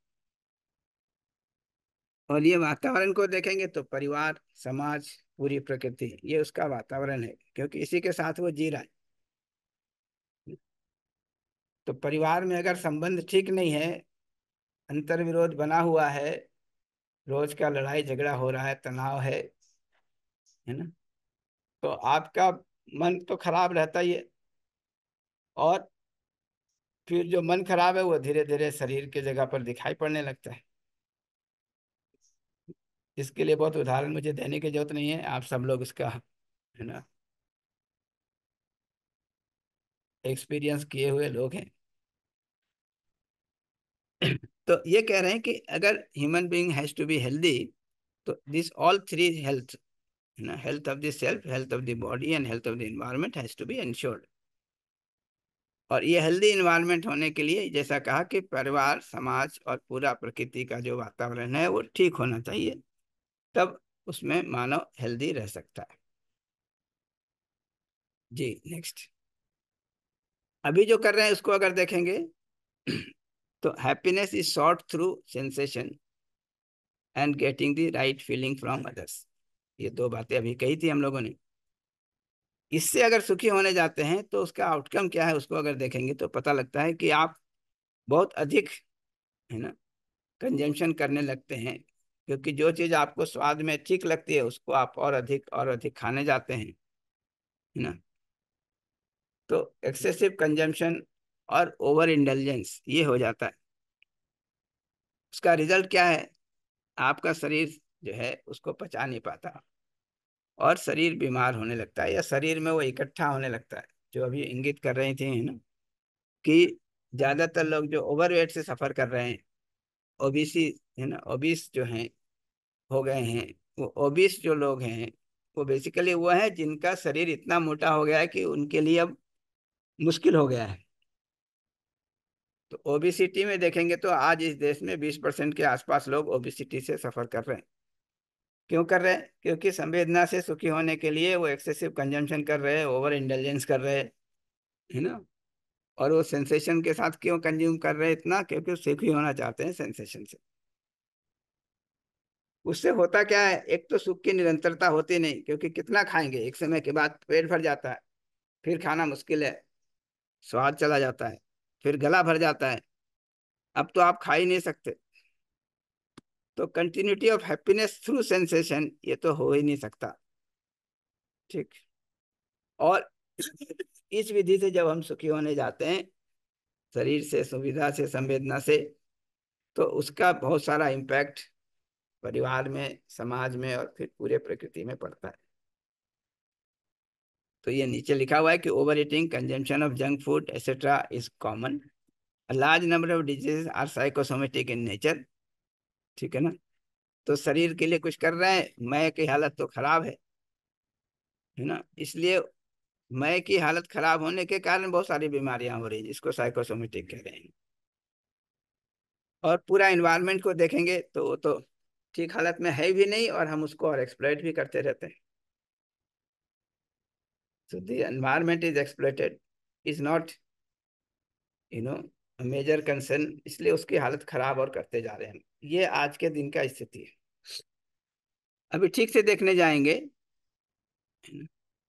और ये वातावरण को देखेंगे तो परिवार समाज पूरी प्रकृति ये उसका वातावरण है क्योंकि इसी के साथ वो जी रहा है तो परिवार में अगर संबंध ठीक नहीं है अंतर विरोध बना हुआ है रोज का लड़ाई झगड़ा हो रहा है तनाव है है ना तो आपका मन तो खराब रहता ही है और फिर जो मन खराब है वो धीरे धीरे शरीर के जगह पर दिखाई पड़ने लगता है इसके लिए बहुत उदाहरण मुझे देने की जरूरत नहीं है आप सब लोग इसका है ना एक्सपीरियंस किए हुए लोग हैं <clears throat> तो ये कह रहे हैं कि अगर human being has to be healthy तो दिस ऑल थ्री हेल्थ है ना health of the self health of the body and health of the environment has to be ensured और ये हेल्दी इन्वायरमेंट होने के लिए जैसा कहा कि परिवार समाज और पूरा प्रकृति का जो वातावरण है वो ठीक होना चाहिए तब उसमें मानव हेल्दी रह सकता है जी नेक्स्ट अभी जो कर रहे हैं उसको अगर देखेंगे तो happiness is sought through sensation and getting the right feeling from others ये दो बातें अभी कही थी हम लोगों ने इससे अगर सुखी होने जाते हैं तो उसका आउटकम क्या है उसको अगर देखेंगे तो पता लगता है कि आप बहुत अधिक है ना कंजम्पशन करने लगते हैं क्योंकि जो चीज़ आपको स्वाद में ठीक लगती है उसको आप और अधिक और अधिक खाने जाते हैं है ना तो एक्सेसिव कंजम्पशन और ओवर इंटेलिजेंस ये हो जाता है उसका रिजल्ट क्या है आपका शरीर जो है उसको पचा नहीं पाता और शरीर बीमार होने लगता है या शरीर में वो इकट्ठा होने लगता है जो अभी इंगित कर रही थी है ना कि ज़्यादातर लोग जो ओवरवेट से सफ़र कर रहे हैं ओबीसी है ना ओबिस जो हैं हो गए हैं वो ओबिस जो लोग हैं वो बेसिकली वो है जिनका शरीर इतना मोटा हो गया है कि उनके लिए अब मुश्किल हो गया है तो ओबिसिटी में देखेंगे तो आज इस देश में 20 परसेंट के आसपास लोग ओबिसिटी से सफ़र कर रहे हैं क्यों कर रहे हैं क्योंकि संवेदना से सुखी होने के लिए वो एक्सेसिव कंजम्पशन कर रहे हैं ओवर इंटेलिजेंस कर रहे हैं है ना और वो सेंसेशन के साथ क्यों कंज्यूम कर रहे हैं इतना क्योंकि सुखी होना चाहते हैं सेंसेशन से उससे होता क्या है एक तो सुख की निरंतरता होती नहीं क्योंकि कितना खाएंगे एक समय के बाद पेट भर जाता है फिर खाना मुश्किल है स्वाद चला जाता है फिर गला भर जाता है अब तो आप खा ही नहीं सकते तो continuity of happiness through sensation ये तो हो ही नहीं सकता ठीक और इस विधि से जब हम सुखी होने जाते हैं शरीर से सुविधा से संवेदना से तो उसका बहुत सारा इम्पैक्ट परिवार में समाज में और फिर पूरे प्रकृति में पड़ता है तो ये नीचे लिखा हुआ है कि over eating consumption of junk food etcetera is common large number of disease are psychosomatic in nature ठीक है ना तो शरीर के लिए कुछ कर रहे हैं मैं की हालत तो खराब है है ना इसलिए मैं की हालत खराब होने के कारण बहुत सारी बीमारियां हो रही हैं जिसको साइकोसोमेटिक कह रहे हैं और पूरा इन्वायरमेंट को देखेंगे तो वो तो ठीक हालत में है भी नहीं और हम उसको और एक्सप्लॉयट भी करते रहते हैं so the environment is exploited is not you know major concern इसलिए उसकी हालत खराब और करते जा रहे हैं ये आज के दिन का स्थिति है अभी ठीक से देखने जाएंगे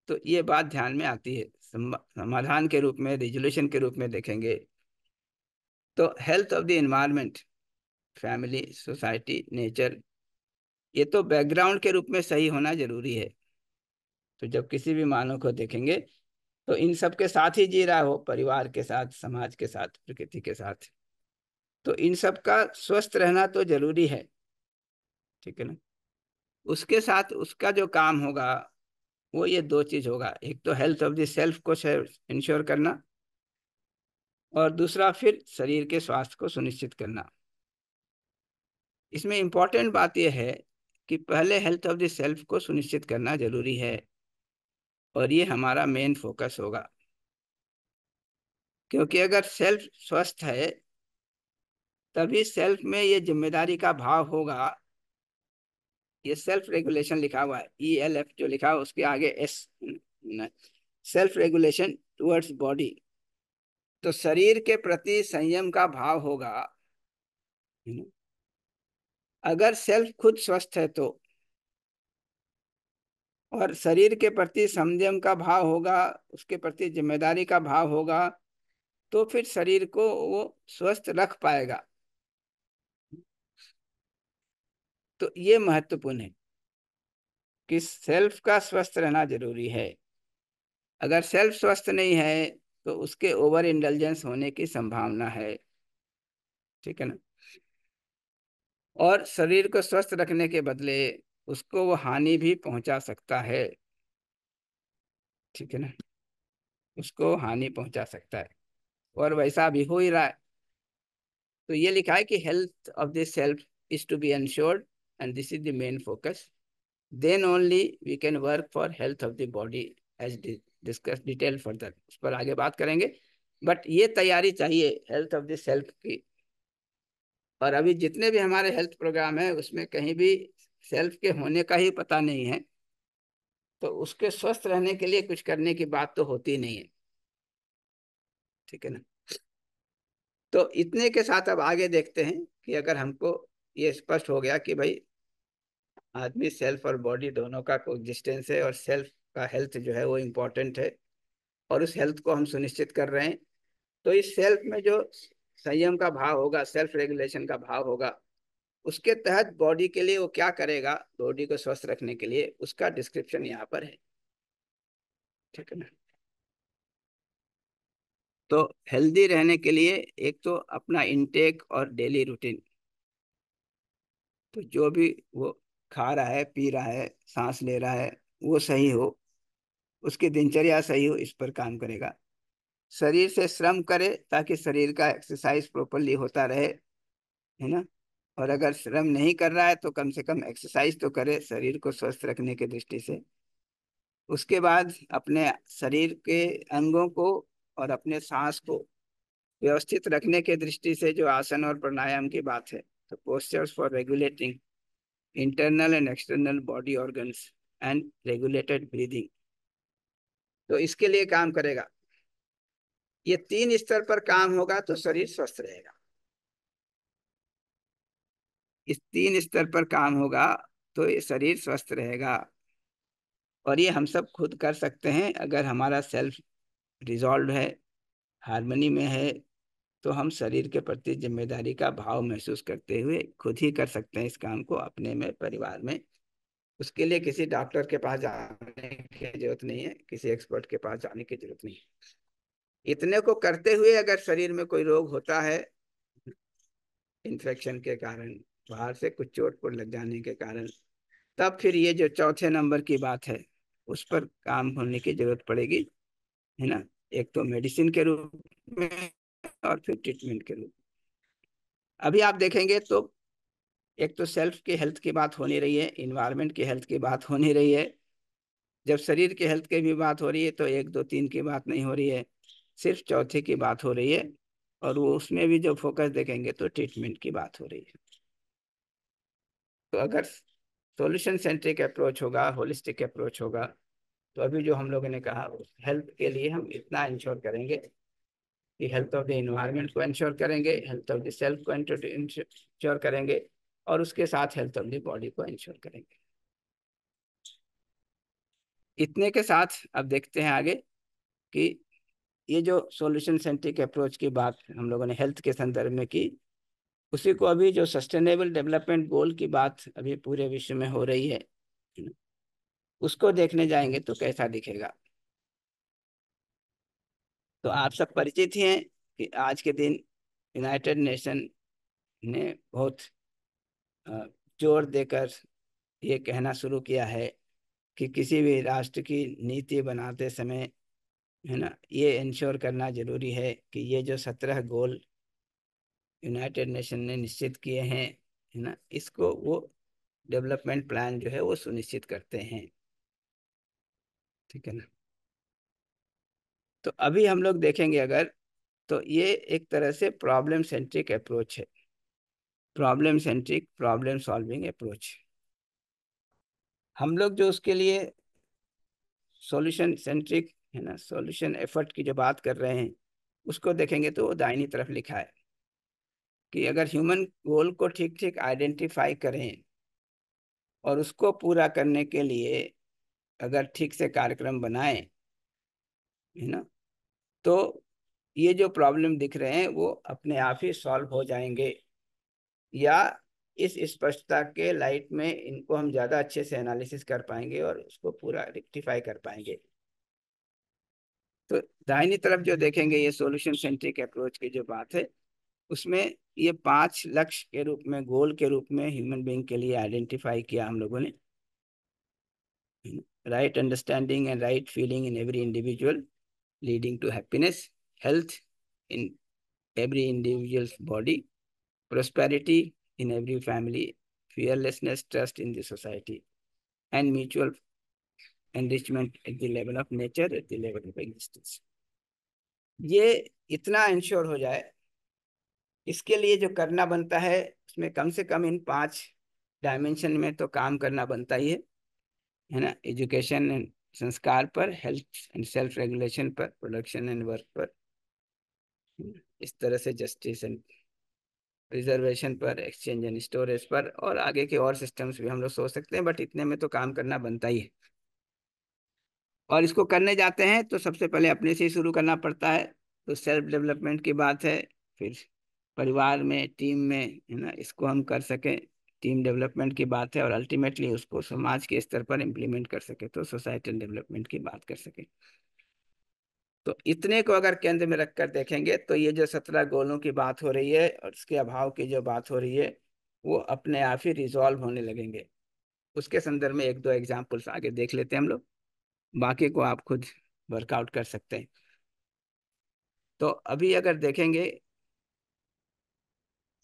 तो ये बात ध्यान में आती है समाधान के रूप में रेजोल्यूशन के रूप में देखेंगे तो health of the environment family society nature ये तो बैकग्राउंड के रूप में सही होना जरूरी है तो जब किसी भी मानव को देखेंगे तो इन सब के साथ ही जी रहा हो परिवार के साथ समाज के साथ प्रकृति के साथ तो इन सब का स्वस्थ रहना तो जरूरी है ठीक है ना उसके साथ उसका जो काम होगा वो ये दो चीज होगा एक तो हेल्थ ऑफ द सेल्फ को इंश्योर करना और दूसरा फिर शरीर के स्वास्थ्य को सुनिश्चित करना इसमें इम्पोर्टेंट बात यह है कि पहले हेल्थ ऑफ द सेल्फ को सुनिश्चित करना जरूरी है और ये हमारा मेन फोकस होगा क्योंकि अगर सेल्फ स्वस्थ है तभी सेल्फ में ये जिम्मेदारी का भाव होगा ये सेल्फ रेगुलेशन लिखा हुआ है ई एल एफ जो लिखा हुआ उसके आगे as self regulation towards body तो शरीर के प्रति संयम का भाव होगा अगर सेल्फ खुद स्वस्थ है तो और शरीर के प्रति संयम का भाव होगा उसके प्रति जिम्मेदारी का भाव होगा तो फिर शरीर को वो स्वस्थ रख पाएगा तो ये महत्वपूर्ण है कि सेल्फ का स्वस्थ रहना जरूरी है अगर सेल्फ स्वस्थ नहीं है तो उसके ओवर इंटेलिजेंस होने की संभावना है ठीक है ना और शरीर को स्वस्थ रखने के बदले उसको वो हानि भी पहुंचा सकता है ठीक है ना उसको हानि पहुंचा सकता है और वैसा भी हो ही रहा है तो ये लिखा है कि health of this self is to be ensured and this is the main focus then only we can work for health of the body as discuss detail further उस पर आगे बात करेंगे बट ये तैयारी चाहिए हेल्थ ऑफ द सेल्फ की और अभी जितने भी हमारे हेल्थ प्रोग्राम है उसमें कहीं भी सेल्फ के होने का ही पता नहीं है तो उसके स्वस्थ रहने के लिए कुछ करने की बात तो होती नहीं है ठीक है ना तो इतने के साथ अब आगे देखते हैं कि अगर हमको ये स्पष्ट हो गया कि भाई आदमी सेल्फ और बॉडी दोनों का को एग्जिस्टेंस है और सेल्फ का हेल्थ जो है वो इम्पोर्टेंट है और उस हेल्थ को हम सुनिश्चित कर रहे हैं तो इस सेल्फ में जो संयम का भाव होगा सेल्फ रेगुलेशन का भाव होगा उसके तहत बॉडी के लिए वो क्या करेगा बॉडी को स्वस्थ रखने के लिए उसका डिस्क्रिप्शन यहाँ पर है ठीक है ना तो हेल्दी रहने के लिए एक तो अपना इनटेक और डेली रूटीन तो जो भी वो खा रहा है पी रहा है सांस ले रहा है वो सही हो उसकी दिनचर्या सही हो इस पर काम करेगा शरीर से श्रम करे ताकि शरीर का एक्सरसाइज प्रॉपरली होता रहे है ना और अगर श्रम नहीं कर रहा है तो कम से कम एक्सरसाइज तो करे शरीर को स्वस्थ रखने की दृष्टि से उसके बाद अपने शरीर के अंगों को और अपने सांस को व्यवस्थित रखने के दृष्टि से जो आसन और प्राणायाम की बात है तो postures for regulating internal and external body organs and regulated breathing तो इसके लिए काम करेगा ये तीन स्तर पर काम होगा तो शरीर स्वस्थ रहेगा इस तीन स्तर पर काम होगा तो ये शरीर स्वस्थ रहेगा और ये हम सब खुद कर सकते हैं अगर हमारा सेल्फ रिजॉल्व है हारमोनी में है तो हम शरीर के प्रति जिम्मेदारी का भाव महसूस करते हुए खुद ही कर सकते हैं इस काम को अपने में परिवार में उसके लिए किसी डॉक्टर के पास जाने की जरूरत नहीं है किसी एक्सपर्ट के पास जाने की जरूरत नहीं है इतने को करते हुए अगर शरीर में कोई रोग होता है इन्फेक्शन के कारण बाहर से कुछ चोट पर लग जाने के कारण तब फिर ये जो चौथे नंबर की बात है उस पर काम होने की जरूरत पड़ेगी है ना एक तो मेडिसिन के रूप में और फिर ट्रीटमेंट के रूप अभी आप देखेंगे तो एक तो सेल्फ के हेल्थ की बात होनी रही है इन्वायरमेंट की हेल्थ की बात होनी रही है जब शरीर के हेल्थ की भी बात हो रही है तो एक दो तीन की बात नहीं हो रही है सिर्फ चौथे की बात हो रही है और वो उसमें भी जो फोकस देखेंगे तो ट्रीटमेंट की बात हो रही है तो अगर सॉल्यूशन सेंट्रिक अप्रोच होगा होलिस्टिक अप्रोच होगा तो अभी जो हम लोगों ने कहा हेल्थ के लिए हम इतना इंश्योर करेंगे कि हेल्थ ऑफ द इन्वायरमेंट को इंश्योर करेंगे हेल्थ ऑफ द सेल्फ को इंश्योर करेंगे और उसके साथ हेल्थ ऑफ द बॉडी को इंश्योर करेंगे इतने के साथ अब देखते हैं आगे कि ये जो सॉल्यूशन सेंट्रिक अप्रोच की बात हम लोगों ने हेल्थ के संदर्भ में की उसी को अभी जो सस्टेनेबल डेवलपमेंट गोल की बात अभी पूरे विश्व में हो रही है उसको देखने जाएंगे तो कैसा दिखेगा तो आप सब परिचित हैं कि आज के दिन यूनाइटेड नेशन ने बहुत जोर देकर ये कहना शुरू किया है कि किसी भी राष्ट्र की नीति बनाते समय है ना ये इंश्योर करना जरूरी है कि ये जो सत्रह गोल यूनाइटेड नेशन ने निश्चित किए हैं है ना इसको वो डेवलपमेंट प्लान जो है वो सुनिश्चित करते हैं ठीक है ना तो अभी हम लोग देखेंगे अगर तो ये एक तरह से प्रॉब्लम सेंट्रिक अप्रोच है problem centric problem solving approach हम लोग जो उसके लिए सॉल्यूशन सेंट्रिक है ना सॉल्यूशन एफर्ट की जो बात कर रहे हैं उसको देखेंगे तो वो दाहिनी तरफ लिखा है कि अगर ह्यूमन गोल को ठीक ठीक आइडेंटिफाई करें और उसको पूरा करने के लिए अगर ठीक से कार्यक्रम बनाए है ना तो ये जो प्रॉब्लम दिख रहे हैं वो अपने आप ही सॉल्व हो जाएंगे या इस स्पष्टता के लाइट में इनको हम ज़्यादा अच्छे से एनालिसिस कर पाएंगे और उसको पूरा रेक्टिफाई कर पाएंगे तो दाहिनी तरफ जो देखेंगे ये सोल्यूशन सेंट्रिक अप्रोच की जो बात है उसमें ये पांच लक्ष्य के रूप में गोल के रूप में ह्यूमन बींग के लिए आइडेंटिफाई किया हम लोगों ने right understanding and right feeling in every individual leading to happiness health in every individual body prosperity in every family fearlessness trust in society and mutual enrichment at the level of nature at the level of existence. ये इतना ensure हो जाए इसके लिए जो करना बनता है उसमें कम से कम इन पांच डायमेंशन में तो काम करना बनता ही है है ना एजुकेशन एंड संस्कार पर हेल्थ एंड सेल्फ रेगुलेशन पर प्रोडक्शन एंड वर्क पर इस तरह से जस्टिस एंड रिजर्वेशन पर एक्सचेंज एंड स्टोरेज पर और आगे के और सिस्टम्स भी हम लोग सोच सकते हैं बट इतने में तो काम करना बनता ही है और इसको करने जाते हैं तो सबसे पहले अपने से ही शुरू करना पड़ता है तो सेल्फ डेवलपमेंट की बात है फिर परिवार में टीम में है ना इसको हम कर सकें टीम डेवलपमेंट की बात है और अल्टीमेटली उसको समाज के स्तर पर इम्प्लीमेंट कर सके तो सोसाइटल डेवलपमेंट की बात कर सके तो इतने को अगर केंद्र में रखकर देखेंगे तो ये जो सत्रह गोलों की बात हो रही है और इसके अभाव की जो बात हो रही है वो अपने आप ही रिजॉल्व होने लगेंगे उसके संदर्भ में एक दो एग्जाम्पल्स आगे देख लेते हैं हम लोग बाकी को आप खुद वर्कआउट कर सकते हैं तो अभी अगर देखेंगे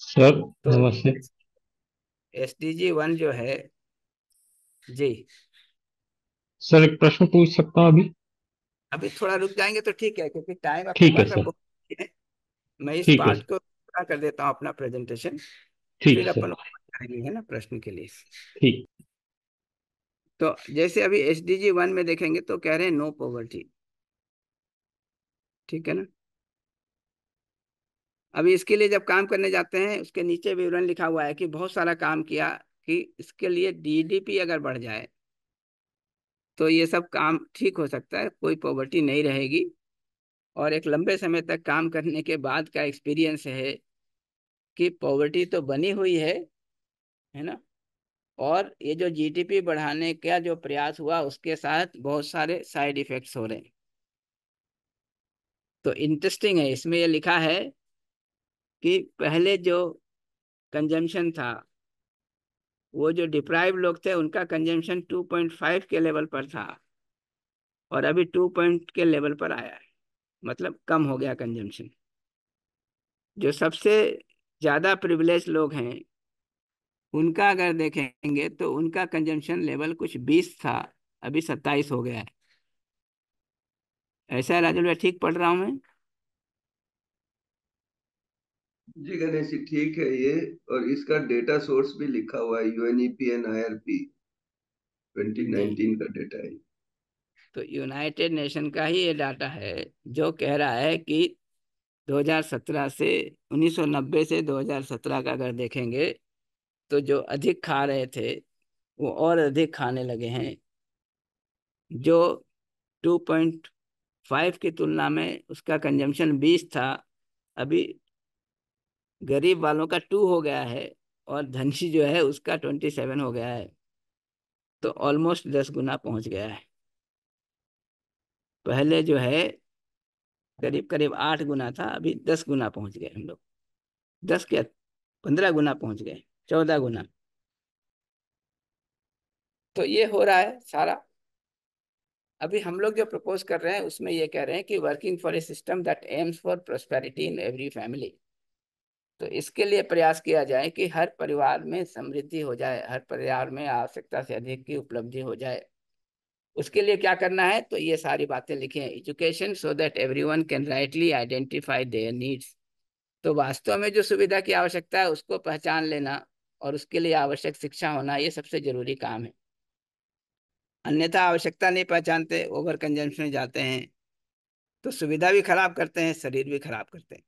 सर तो नमस्ते एस डी जी वन जो है जी सर एक प्रश्न पूछ सकता हूँ अभी अभी थोड़ा रुक जाएंगे तो ठीक है क्योंकि टाइम ठीक है सर मैं इस पार्ट को पूरा कर देता हूँ अपना प्रेजेंटेशन ठीक फिर अपन है ना प्रश्न के लिए ठीक तो जैसे अभी एस डी जी वन में देखेंगे तो कह रहे हैं नो पॉवर्टी ठीक है ना अभी इसके लिए जब काम करने जाते हैं उसके नीचे विवरण लिखा हुआ है कि बहुत सारा काम किया कि इसके लिए डीडीपी अगर बढ़ जाए तो ये सब काम ठीक हो सकता है कोई पॉवर्टी नहीं रहेगी और एक लंबे समय तक काम करने के बाद का एक्सपीरियंस है कि पॉवर्टी तो बनी हुई है है ना और ये जो जीडीपी बढ़ाने का जो प्रयास हुआ उसके साथ बहुत सारे साइड इफेक्ट्स हो रहे हैं तो इंटरेस्टिंग है इसमें ये लिखा है कि पहले जो कंजम्पशन था वो जो डिप्राइव लोग थे उनका कंजम्पशन 2.5 के लेवल पर था और अभी 2 पॉइंट के लेवल पर आया है मतलब कम हो गया कंजम्पशन जो सबसे ज़्यादा प्रिविलेज लोग हैं उनका अगर देखेंगे तो उनका कंजम्पशन लेवल कुछ बीस था अभी सत्ताईस हो गया है ऐसा है राजू भाई ठीक पढ़ रहा हूं मैं जी गणेश जी ठीक है ये और इसका डेटा सोर्स भी लिखा हुआ है यूएनईपी एन एंड आईआरपी 2019 का डेटा है तो यूनाइटेड नेशन का ही ये डाटा है जो कह रहा है कि 2017 से 1990 से 2017 का अगर देखेंगे तो जो अधिक खा रहे थे वो और अधिक खाने लगे हैं जो 2.5 की तुलना में उसका कंजम्पशन 20 था अभी गरीब वालों का 2 हो गया है और धनसी जो है उसका 27 हो गया है तो ऑलमोस्ट 10 गुना पहुंच गया है पहले जो है करीब करीब आठ गुना था अभी दस गुना पहुंच गए हम लोग दस के पंद्रह गुना पहुंच गए चौदह गुना तो ये हो रहा है सारा अभी हम लोग जो प्रपोज कर रहे हैं उसमें ये कह रहे हैं कि working for a system that aims for prosperity in every family तो इसके लिए प्रयास किया जाए कि हर परिवार में समृद्धि हो जाए हर परिवार में आवश्यकता से अधिक की उपलब्धि हो जाए उसके लिए क्या करना है तो ये सारी बातें लिखी हैं education so that everyone can rightly identify their needs तो वास्तव में जो सुविधा की आवश्यकता है उसको पहचान लेना और उसके लिए आवश्यक शिक्षा होना ये सबसे जरूरी काम है अन्यथा आवश्यकता नहीं पहचानते ओवर कंजम्पन जाते हैं तो सुविधा भी खराब करते हैं शरीर भी खराब करते हैं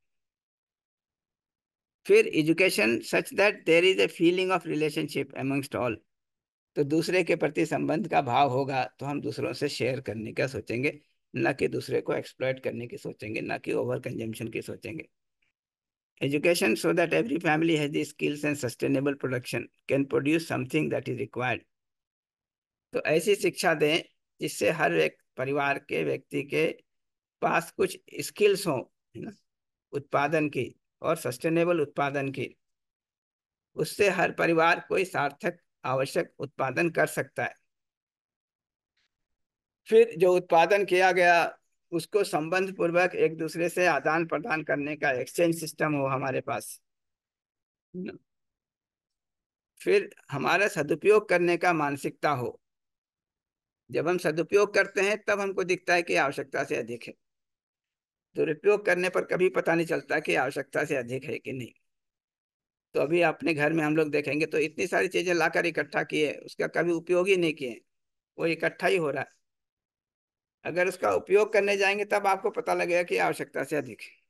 फिर education such that there is a feeling of relationship amongst all तो दूसरे के प्रति संबंध का भाव होगा तो हम दूसरों से शेयर करने का सोचेंगे ना कि दूसरे को एक्सप्लॉयट करने की सोचेंगे ना कि ओवर कंजम्पन की सोचेंगे Education so that every family has the skills and sustainable production can produce something that is required. तो ऐसी शिक्षा दें जिससे हर एक परिवार के व्यक्ति के पास कुछ स्किल्स हों ना उत्पादन की और सस्टेनेबल उत्पादन की उससे हर परिवार कोई सार्थक आवश्यक उत्पादन कर सकता है फिर जो उत्पादन किया गया उसको संबंध पूर्वक एक दूसरे से आदान प्रदान करने का एक्सचेंज सिस्टम हो हमारे पास फिर हमारा सदुपयोग करने का मानसिकता हो जब हम सदुपयोग करते हैं तब हमको दिखता है कि आवश्यकता से अधिक है दुरुपयोग करने पर कभी पता नहीं चलता कि आवश्यकता से अधिक है कि नहीं तो अभी अपने घर में हम लोग देखेंगे तो इतनी सारी चीजें लाकर इकट्ठा किए उसका कभी उपयोग ही नहीं किए वो इकट्ठा ही हो रहा है अगर उसका उपयोग करने जाएंगे तब आपको पता लगेगा कि आवश्यकता से अधिक है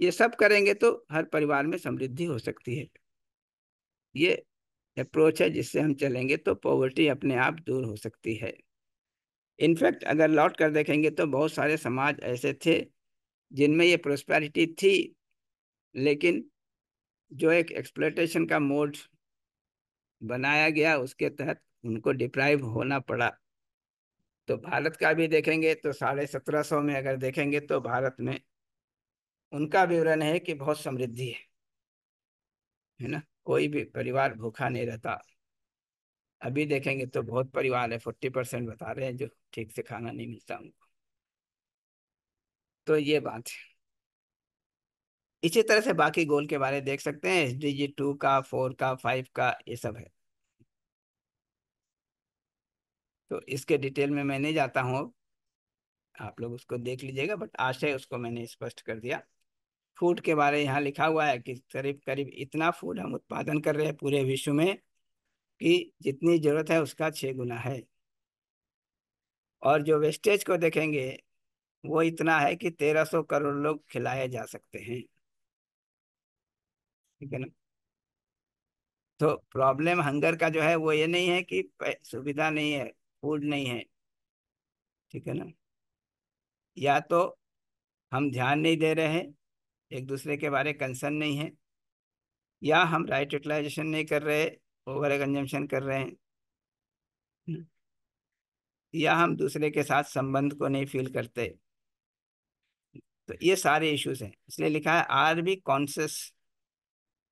ये सब करेंगे तो हर परिवार में समृद्धि हो सकती है ये अप्रोच है जिससे हम चलेंगे तो पॉवर्टी अपने आप दूर हो सकती है इनफैक्ट अगर लौट कर देखेंगे तो बहुत सारे समाज ऐसे थे जिनमें ये प्रोस्पैरिटी थी लेकिन जो एक एक्सप्लेटेशन का मोड बनाया गया उसके तहत उनको डिप्राइव होना पड़ा तो भारत का भी देखेंगे तो साढ़े सत्रह सौ में अगर देखेंगे तो भारत में उनका विवरण है कि बहुत समृद्धि है है ना कोई भी परिवार भूखा नहीं रहता अभी देखेंगे तो बहुत परिवार है फोर्टी परसेंट बता रहे हैं जो ठीक से खाना नहीं मिलता उनको तो ये बात है इसी तरह से बाकी गोल के बारे देख सकते हैं एस डी जी टू का फोर का फाइव का ये सब है तो इसके डिटेल में मैं नहीं जाता हूँ आप लोग उसको देख लीजिएगा बट आशय उसको मैंने स्पष्ट कर दिया फूड के बारे यहाँ लिखा हुआ है कि करीब करीब इतना फूड हम उत्पादन कर रहे हैं पूरे विश्व में कि जितनी जरूरत है उसका छः गुना है और जो वेस्टेज को देखेंगे वो इतना है कि तेरह सौ करोड़ लोग खिलाए जा सकते हैं ठीक है ना तो प्रॉब्लम हंगर का जो है वो ये नहीं है कि सुविधा नहीं है फूड नहीं है ठीक है ना या तो हम ध्यान नहीं दे रहे हैं एक दूसरे के बारे कंसर्न नहीं है या हम राइट यूटिलाइजेशन नहीं कर रहे ओवर कंजम्पशन कर रहे हैं हम्म, या हम दूसरे के साथ संबंध को नहीं फील करते तो ये सारे इश्यूज हैं इसलिए लिखा है आर बी कॉन्सियस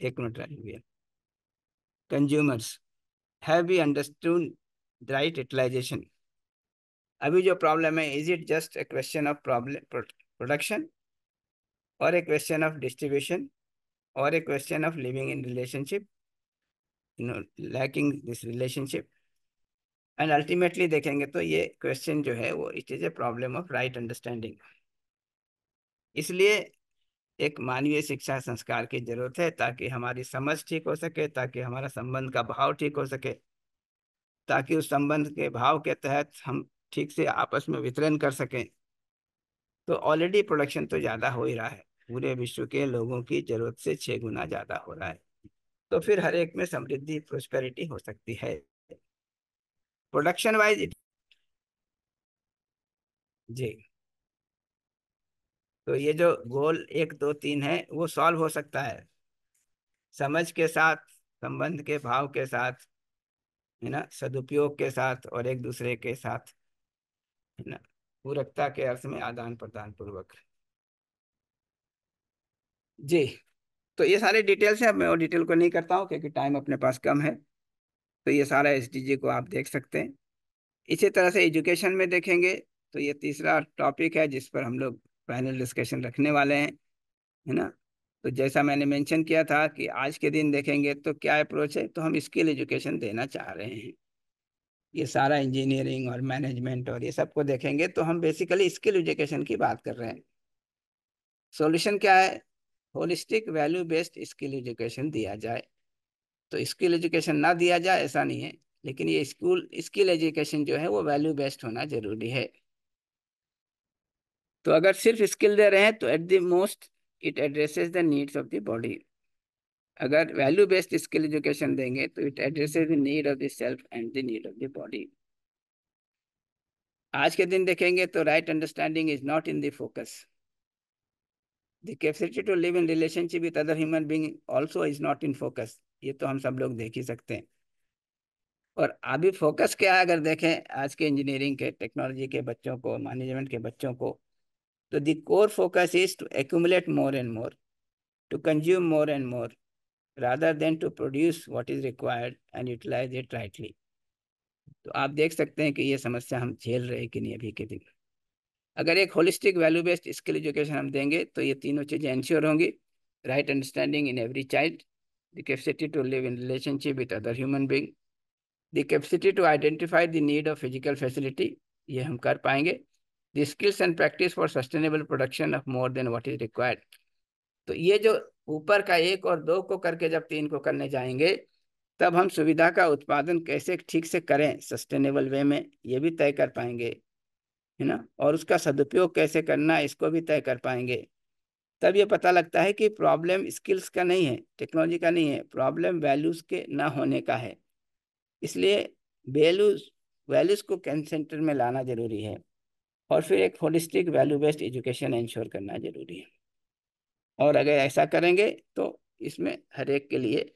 एक मिनट consumers have be understood right utilization अभी जो प्रॉब्लम है is it just a question of problem production और ए क्वेश्चन ऑफ डिस्ट्रीब्यूशन और a question of living in relationship you know lacking this relationship and ultimately देखेंगे तो ये क्वेश्चन जो है वो it is a problem of right understanding इसलिए एक मानवीय शिक्षा संस्कार की जरूरत है ताकि हमारी समझ ठीक हो सके ताकि हमारा संबंध का भाव ठीक हो सके ताकि उस संबंध के भाव के तहत हम ठीक से आपस में वितरण कर सकें तो ऑलरेडी प्रोडक्शन तो ज़्यादा हो ही रहा है पूरे विश्व के लोगों की जरूरत से छः गुना ज़्यादा हो रहा है तो फिर हर एक में समृद्धि प्रोस्पेरिटी हो सकती है प्रोडक्शन वाइज जी तो ये जो गोल एक दो तीन है वो सॉल्व हो सकता है समझ के साथ संबंध के भाव के साथ है ना सदुपयोग के साथ और एक दूसरे के साथ है ना पूरकता के अर्थ में आदान प्रदान पूर्वक जी तो ये सारे डिटेल्स हैं मैं और डिटेल को नहीं करता हूँ क्योंकि टाइम अपने पास कम है तो ये सारा एस को आप देख सकते हैं इसी तरह से एजुकेशन में देखेंगे तो ये तीसरा टॉपिक है जिस पर हम लोग पैनल डिस्कशन रखने वाले हैं है ना तो जैसा मैंने मेंशन किया था कि आज के दिन देखेंगे तो क्या अप्रोच है तो हम स्किल एजुकेशन देना चाह रहे हैं ये सारा इंजीनियरिंग और मैनेजमेंट और ये सब को देखेंगे तो हम बेसिकली स्किल एजुकेशन की बात कर रहे हैं सॉल्यूशन क्या है holistic value based skill education दिया जाए तो स्किल एजुकेशन ना दिया जाए ऐसा नहीं है लेकिन ये स्कूल स्किल एजुकेशन जो है वो वैल्यू बेस्ड होना जरूरी है तो अगर सिर्फ स्किल दे रहे हैं तो at the most it addresses the needs of the body अगर वैल्यू बेस्ड स्किल एजुकेशन देंगे तो it addresses the need of the self and the need of the body आज के दिन देखेंगे तो right understanding is not in the focus the capacity to live in relationship with other human being also is not in focus ये तो हम सब लोग देख ही सकते हैं और अभी फोकस क्या है अगर देखें आज के इंजीनियरिंग के टेक्नोलॉजी के बच्चों को मैनेजमेंट के बच्चों को तो the core focus is to accumulate more and more to consume more and more rather than to produce what is required and utilize it rightly तो आप देख सकते हैं कि ये समस्या हम झेल रहे हैं कि नहीं अभी के दिन अगर एक holistic value based skill education हम देंगे तो ये तीनों चीज़ें इंश्योर होंगी right understanding in every child the capacity to live in relationship with other human being the capacity to identify the need of physical facility ये हम कर पाएंगे the skills and practice for sustainable production of more than what is required तो ये जो ऊपर का एक और दो को करके जब तीन को करने जाएंगे तब हम सुविधा का उत्पादन कैसे ठीक से करें सस्टेनेबल वे में ये भी तय कर पाएंगे है ना और उसका सदुपयोग कैसे करना इसको भी तय कर पाएंगे तब ये पता लगता है कि प्रॉब्लम स्किल्स का नहीं है टेक्नोलॉजी का नहीं है प्रॉब्लम वैल्यूज़ के ना होने का है इसलिए वैल्यूज़ वैल्यूज़ को सेंटर में लाना जरूरी है और फिर एक holistic value based education ensure करना जरूरी है और अगर ऐसा करेंगे तो इसमें हर एक के लिए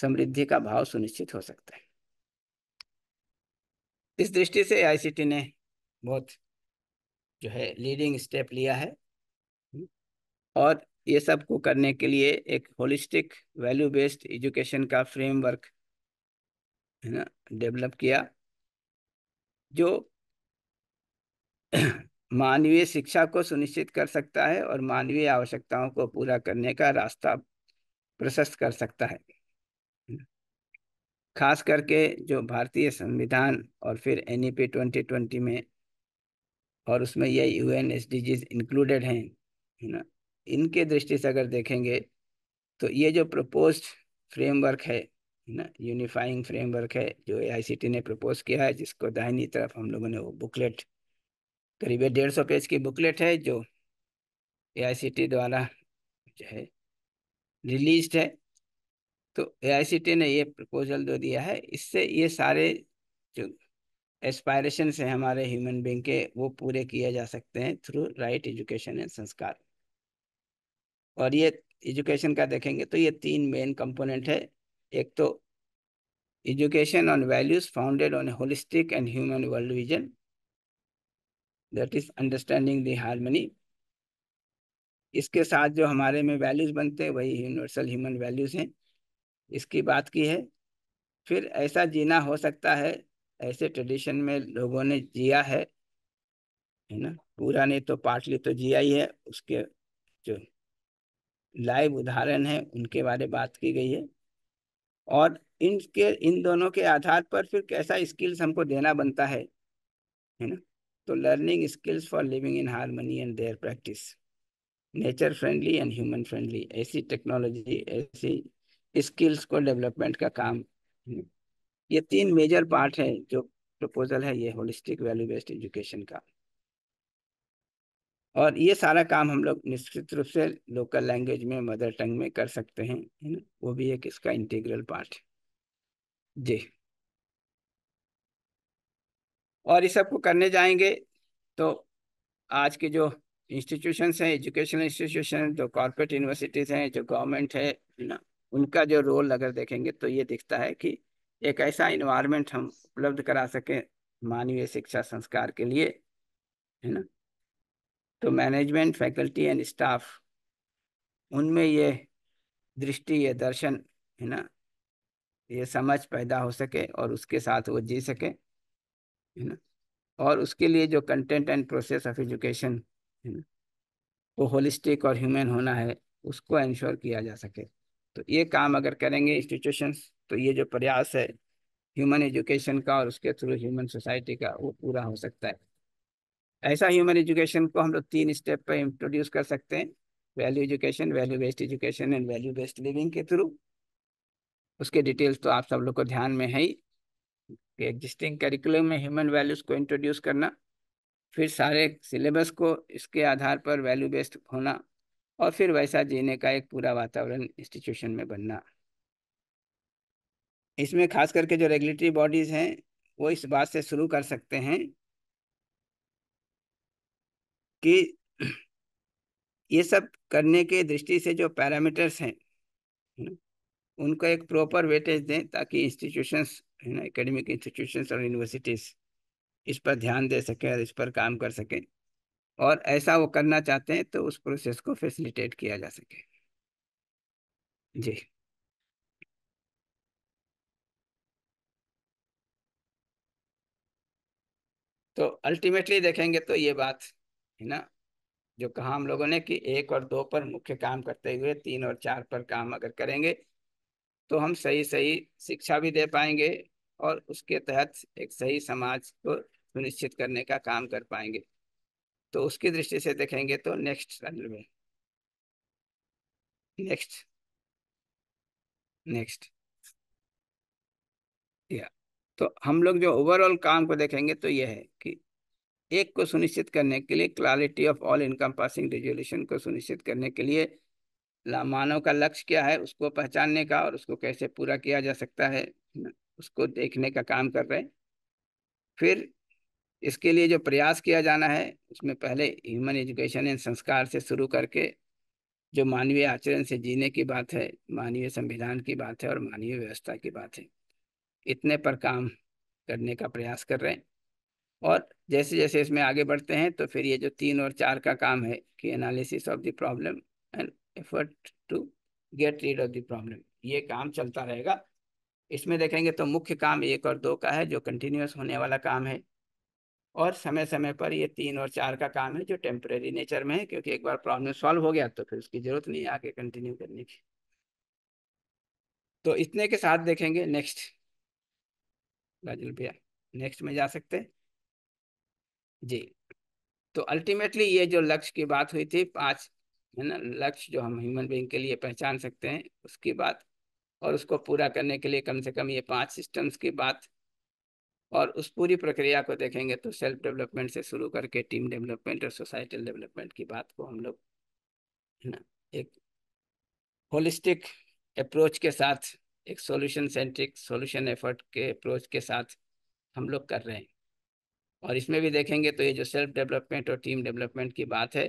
समृद्धि का भाव सुनिश्चित हो सकता है इस दृष्टि से आईसीटी ने बहुत जो है लीडिंग स्टेप लिया है और ये सब को करने के लिए एक होलिस्टिक वैल्यू बेस्ड एजुकेशन का फ्रेमवर्क है ना डेवलप किया जो <clears throat> मानवीय शिक्षा को सुनिश्चित कर सकता है और मानवीय आवश्यकताओं को पूरा करने का रास्ता प्रशस्त कर सकता है खास करके जो भारतीय संविधान और फिर N E P twenty twenty में और उसमें ये U N S D Gs included हैं है ना इनके दृष्टि से अगर देखेंगे तो ये जो प्रपोज फ्रेमवर्क है ना यूनिफाइंग फ्रेमवर्क है जो ए आई सी टी ने प्रपोज किया है जिसको दाहिनी तरफ हम लोगों ने वो बुकलेट करीब डेढ़ सौ पेज की बुकलेट है जो ए द्वारा जो है रिलीज है तो ए ने ये प्रपोजल दो दिया है इससे ये सारे जो एस्पायरेशन से हमारे ह्यूमन बींग के वो पूरे किए जा सकते हैं थ्रू राइट एजुकेशन एंड संस्कार और ये एजुकेशन का देखेंगे तो ये तीन मेन कंपोनेंट है एक तो education on values founded on holistic and human world vision that is understanding the harmony इसके साथ जो हमारे में वैल्यूज बनते हैं वही यूनिवर्सल ह्यूमन वैल्यूज हैं इसकी बात की है फिर ऐसा जीना हो सकता है ऐसे ट्रेडिशन में लोगों ने जिया है है ना पूरा नहीं तो पार्टली तो जिया ही है उसके जो लाइव उदाहरण है उनके बारे बात की गई है और इनके इन दोनों के आधार पर फिर कैसा स्किल्स हमको देना बनता है है ना तो learning skills for living in harmony and their practice nature friendly and human friendly ऐसी टेक्नोलॉजी ऐसी स्किल्स को डेवलपमेंट का काम ये तीन मेजर पार्ट है जो प्रपोजल है ये होलिस्टिक वैल्यू बेस्ड एजुकेशन का और ये सारा काम हम लोग निश्चित रूप से लोकल लैंग्वेज में मदर टंग में कर सकते हैं वो भी एक इसका इंटीग्रल पार्ट है जी और ये सब को करने जाएंगे तो आज के जो इंस्टीट्यूशंस हैं एजुकेशनल इंस्टीट्यूशन जो कॉरपोरेट यूनिवर्सिटीज हैं जो गवर्नमेंट है ना उनका जो रोल अगर देखेंगे तो ये दिखता है कि एक ऐसा इन्वायरमेंट हम उपलब्ध करा सकें मानवीय शिक्षा संस्कार के लिए है ना तो मैनेजमेंट फैकल्टी एंड स्टाफ उनमें ये दृष्टि ये दर्शन है ना ये समझ पैदा हो सके और उसके साथ वो जी सके है ना और उसके लिए जो content and process of education है ना वो होलिस्टिक और ह्यूमन होना है उसको इंश्योर किया जा सके तो ये काम अगर करेंगे इंस्टीट्यूशंस तो ये जो प्रयास है ह्यूमन एजुकेशन का और उसके थ्रू ह्यूमन सोसाइटी का वो पूरा हो सकता है ऐसा ह्यूमन एजुकेशन को हम लोग तीन स्टेप पर इंट्रोड्यूस कर सकते हैं value education value based education and value based living के थ्रू उसके डिटेल्स तो आप सब लोग को ध्यान में है ही कि एग्जिस्टिंग करिकुलम में ह्यूमन वैल्यूज को इंट्रोड्यूस करना फिर सारे सिलेबस को इसके आधार पर वैल्यू बेस्ड होना और फिर वैसा जीने का एक पूरा वातावरण इंस्टीट्यूशन में बनना इसमें खास करके जो रेगुलेटरी बॉडीज हैं वो इस बात से शुरू कर सकते हैं कि ये सब करने के दृष्टि से जो पैरामीटर्स हैं उनको एक प्रॉपर वेटेज दें ताकि इंस्टीट्यूशंस है ना एकेडमिक इंस्टीट्यूशंस और यूनिवर्सिटीज इस पर ध्यान दे सकें और इस पर काम कर सकें और ऐसा वो करना चाहते हैं तो उस प्रोसेस को फैसिलिटेट किया जा सके जी तो अल्टीमेटली देखेंगे तो ये बात है ना जो कहा हम लोगों ने कि एक और दो पर मुख्य काम करते हुए तीन और चार पर काम अगर करेंगे तो हम सही सही शिक्षा भी दे पाएंगे और उसके तहत एक सही समाज को सुनिश्चित करने का काम कर पाएंगे तो उसकी दृष्टि से देखेंगे तो नेक्स्ट चैनल में नेक्स्ट नेक्स्ट या तो हम लोग जो ओवरऑल काम को देखेंगे तो यह है कि एक को सुनिश्चित करने के लिए clarity of all encompassing resolution को सुनिश्चित करने के लिए मानव का लक्ष्य क्या है उसको पहचानने का और उसको कैसे पूरा किया जा सकता है उसको देखने का काम कर रहे हैं फिर इसके लिए जो प्रयास किया जाना है उसमें पहले ह्यूमन एजुकेशन एंड संस्कार से शुरू करके जो मानवीय आचरण से जीने की बात है मानवीय संविधान की बात है और मानवीय व्यवस्था की बात है इतने पर काम करने का प्रयास कर रहे हैं और जैसे जैसे इसमें आगे बढ़ते हैं तो फिर ये जो तीन और चार का काम है कि analysis of the problem and effort to get rid of the problem ये काम चलता रहेगा इसमें देखेंगे तो मुख्य काम एक और दो का है जो कंटिन्यूस होने वाला काम है और समय समय पर ये तीन और चार का काम है जो टेम्परेरी नेचर में है क्योंकि एक बार प्रॉब्लम सॉल्व हो गया तो फिर उसकी जरूरत नहीं आगे कंटिन्यू करने की तो इतने के साथ देखेंगे नेक्स्ट राजुल भैया नेक्स्ट में जा सकते हैं जी तो अल्टीमेटली ये जो लक्ष्य की बात हुई थी पांच है ना लक्ष्य जो हम ह्यूमन बींग के लिए पहचान सकते हैं उसकी बात और उसको पूरा करने के लिए कम से कम ये पांच सिस्टम्स की बात और उस पूरी प्रक्रिया को देखेंगे तो सेल्फ डेवलपमेंट से शुरू करके टीम डेवलपमेंट और सोसाइटल डेवलपमेंट की बात को हम लोग है ना एक होलिस्टिक अप्रोच के साथ एक सॉल्यूशन सेंट्रिक सॉल्यूशन एफर्ट के अप्रोच के साथ हम लोग कर रहे हैं और इसमें भी देखेंगे तो ये जो सेल्फ डेवलपमेंट और टीम डेवलपमेंट की बात है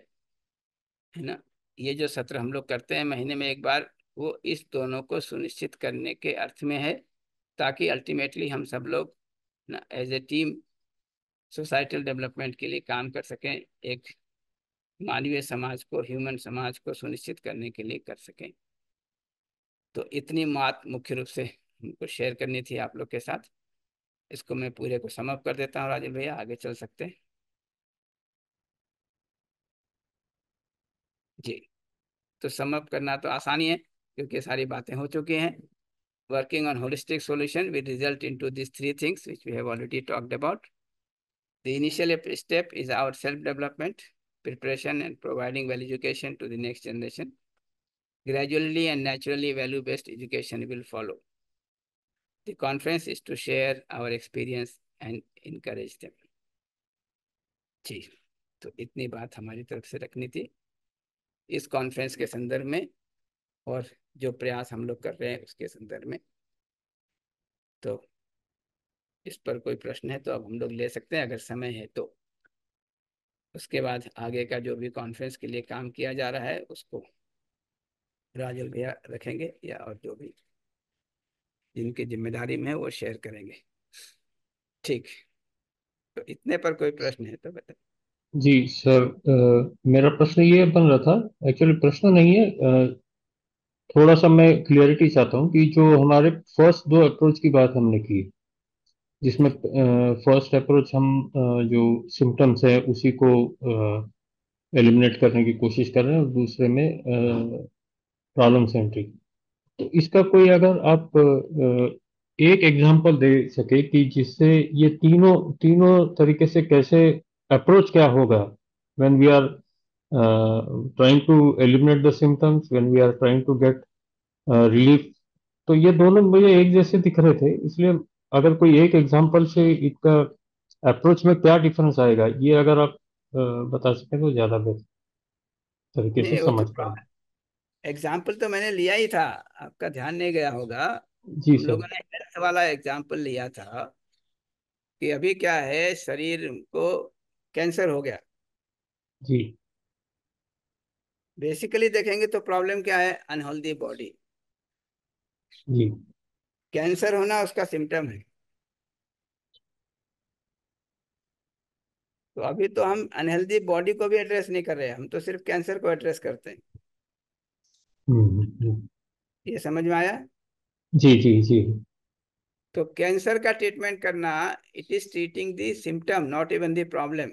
है ना ये जो सत्र हम लोग करते हैं महीने में एक बार वो इस दोनों को सुनिश्चित करने के अर्थ में है ताकि अल्टीमेटली हम सब लोग ना as a team societal development के लिए काम कर सकें एक मानवीय समाज को ह्यूमन समाज को सुनिश्चित करने के लिए कर सकें तो इतनी बात मुख्य रूप से हमको शेयर करनी थी आप लोग के साथ इसको मैं पूरे को समाप्त कर देता हूँ राजीव भैया आगे चल सकते हैं जी तो समअप करना तो आसानी है क्योंकि सारी बातें हो चुकी हैं working on holistic solution will result into these three things which we have already talked about the initial step is our self development preparation and providing well education to the next generation gradually and naturally value based education will follow the conference is to share our experience and encourage them जी तो इतनी बात हमारी तरफ से रखनी थी इस conference के संदर्भ में और जो प्रयास हम लोग कर रहे हैं उसके संदर्भ में तो इस पर कोई प्रश्न है तो अब हम लोग ले सकते हैं अगर समय है तो उसके बाद आगे का जो भी कॉन्फ्रेंस के लिए काम किया जा रहा है उसको राजल भैया रखेंगे या और जो भी जिनकी जिम्मेदारी में है वो शेयर करेंगे ठीक तो इतने पर कोई प्रश्न है तो बताए जी सर आ, मेरा प्रश्न ये बन रहा था एक्चुअली प्रश्न नहीं है आ, थोड़ा सा मैं क्लियरिटी चाहता हूँ कि जो हमारे फर्स्ट दो अप्रोच की बात हमने की जिसमें फर्स्ट अप्रोच हम आ, जो सिम्टम्स है उसी को एलिमिनेट करने की कोशिश कर रहे हैं और दूसरे में प्रॉब्लम सेंट्रिक तो इसका कोई अगर आप आ, एक एग्जांपल दे सके कि जिससे ये तीनों तीनों तरीके से कैसे अप्रोच क्या होगा when we are trying to eliminate the symptoms when we are trying to get relief तो ये दोनों मुझे एक जैसे दिख रहे थे इसलिए अगर कोई एक एग्जाम्पल से इसका अप्रोच में क्या डिफरेंस आएगा ये अगर आप uh, बता सकें तो ज्यादा बेहतर तरीके से समझ तो पाए एग्जाम्पल तो मैंने लिया ही था आपका ध्यान नहीं गया होगा जी सर लोगों ने हेल्थ वाला एग्जाम्पल लिया था कि अभी क्या है शरीर को कैंसर हो गया जी बेसिकली देखेंगे तो प्रॉब्लम क्या है अनहेल्दी बॉडी जी कैंसर होना उसका सिम्टम है तो अभी तो हम अनहेल्दी बॉडी को भी एड्रेस नहीं कर रहे हम तो सिर्फ कैंसर को एड्रेस करते हैं हम्म, हम्म, हम्म। ये समझ में आया जी जी जी तो कैंसर का ट्रीटमेंट करना it is treating the symptom not even the problem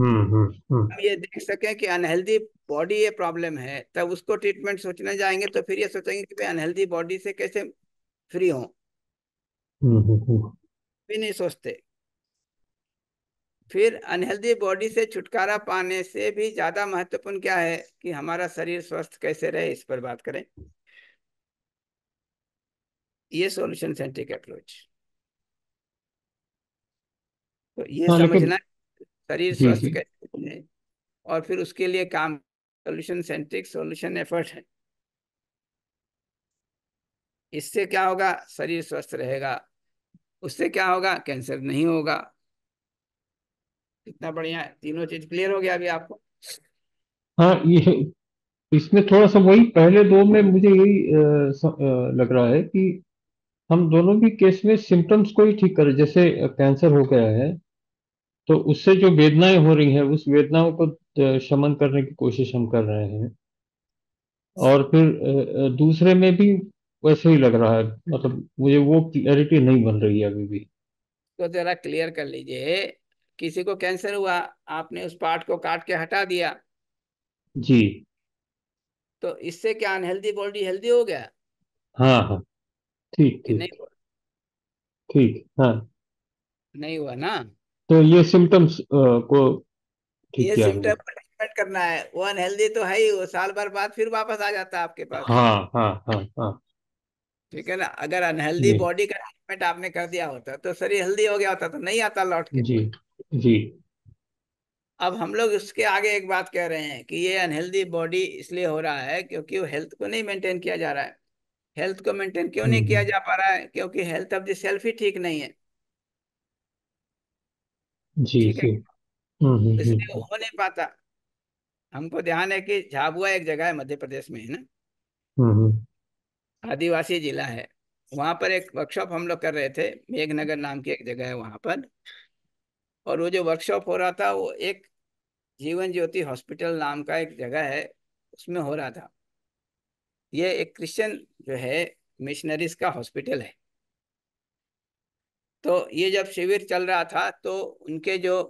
hmm, hmm, hmm. ये देख सके कि अनहेल्दी बॉडी ये प्रॉब्लम है तब उसको ट्रीटमेंट सोचने जाएंगे तो फिर ये सोचेंगे कि अनहेल्दी बॉडी से कैसे फ्री हो हम्म, भी नहीं सोचते फिर अनहेल्दी बॉडी से छुटकारा पाने से भी ज्यादा महत्वपूर्ण क्या है कि हमारा शरीर स्वस्थ कैसे रहे इस पर बात करें ये सोल्यूशन सेंट्रिक अप्रोच तो ये हाँ, समझना शरीर स्वस्थ कैसे और फिर उसके लिए काम सोल्यूशन सेंट्रिक सोल्यूशन एफर्ट है इससे क्या होगा शरीर स्वस्थ रहेगा उससे क्या होगा कैंसर नहीं होगा कितना बढ़िया है तीनों चीज क्लियर हो गया अभी आपको हाँ ये इसमें थोड़ा सा वही पहले दो में मुझे यही लग रहा है कि हम दोनों भी केस में सिम्टम्स को ही ठीक करें जैसे कैंसर हो गया है तो उससे जो वेदनाएं हो रही हैं उस वेदनाओं को शमन करने की कोशिश हम कर रहे हैं और फिर दूसरे में भी वैसे ही लग रहा है मतलब मुझे वो क्लियरिटी नहीं बन रही है अभी भी तो जरा क्लियर कर लीजिए किसी को कैंसर हुआ आपने उस पार्ट को काट के हटा दिया जी तो इससे क्या अनहेल्दी बॉडी हेल्दी हो गया हाँ हाँ ठीक ठीक नहीं हुआ? ठीक हाँ नहीं हुआ ना तो ये सिम्टम्स को ठीक ये किया सिम्टम ट्रीटमेंट करना है वो अनहेल्दी तो है ही वो साल भर बाद फिर वापस आ जाता है आपके पास हाँ हाँ हाँ हाँ ठीक है ना अगर अनहेल्दी बॉडी का ट्रीटमेंट आपने कर दिया होता तो शरीर हेल्दी हो गया होता तो नहीं आता लौट के जी जी अब हम लोग उसके आगे एक बात कह रहे हैं कि ये अनहेल्दी बॉडी इसलिए हो रहा है क्योंकि वो हेल्थ को नहीं मेंटेन किया जा रहा है हेल्थ को मेंटेन क्यों नहीं हम्म, किया हम्म। जा पा रहा है क्योंकि हेल्थ द सेल्फ ही ठीक नहीं है जी ठीक है जी हम्म, हम्म, तो इसलिए हो हम्म। नहीं पाता हमको ध्यान है कि झाबुआ एक जगह है मध्य प्रदेश में है ना आदिवासी जिला है वहां पर एक वर्कशॉप हम लोग कर रहे थे मेघनगर नाम की एक जगह है वहां पर और वो जो वर्कशॉप हो रहा था वो एक जीवन ज्योति हॉस्पिटल नाम का एक जगह है उसमें हो रहा था ये एक क्रिश्चियन जो है मिशनरीज का हॉस्पिटल है तो ये जब शिविर चल रहा था तो उनके जो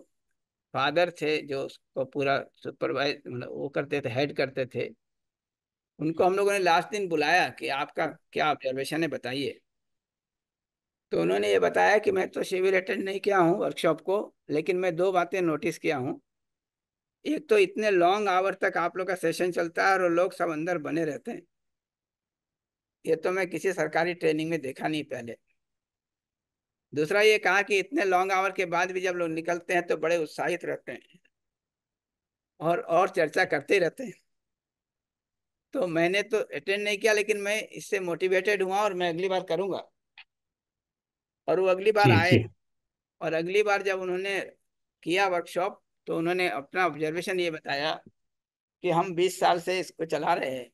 फादर थे जो उसको पूरा सुपरवाइज मतलब वो करते थे हेड करते थे उनको हम लोगों ने लास्ट दिन बुलाया कि आपका क्या ऑब्जर्वेशन है बताइए तो उन्होंने ये बताया कि मैं तो शिविर अटेंड नहीं किया हूँ वर्कशॉप को लेकिन मैं दो बातें नोटिस किया हूँ एक तो इतने लॉन्ग आवर तक आप लोग का सेशन चलता है और लोग सब अंदर बने रहते हैं ये तो मैं किसी सरकारी ट्रेनिंग में देखा नहीं पहले दूसरा ये कहा कि इतने लॉन्ग आवर के बाद भी जब लोग निकलते हैं तो बड़े उत्साहित रहते हैं और और चर्चा करते रहते हैं तो मैंने तो अटेंड नहीं किया लेकिन मैं इससे मोटिवेटेड हुआ और मैं अगली बार करूंगा और वो अगली बार आए और अगली बार जब उन्होंने किया वर्कशॉप तो उन्होंने अपना ऑब्जर्वेशन ये बताया कि हम 20 साल से इसको चला रहे हैं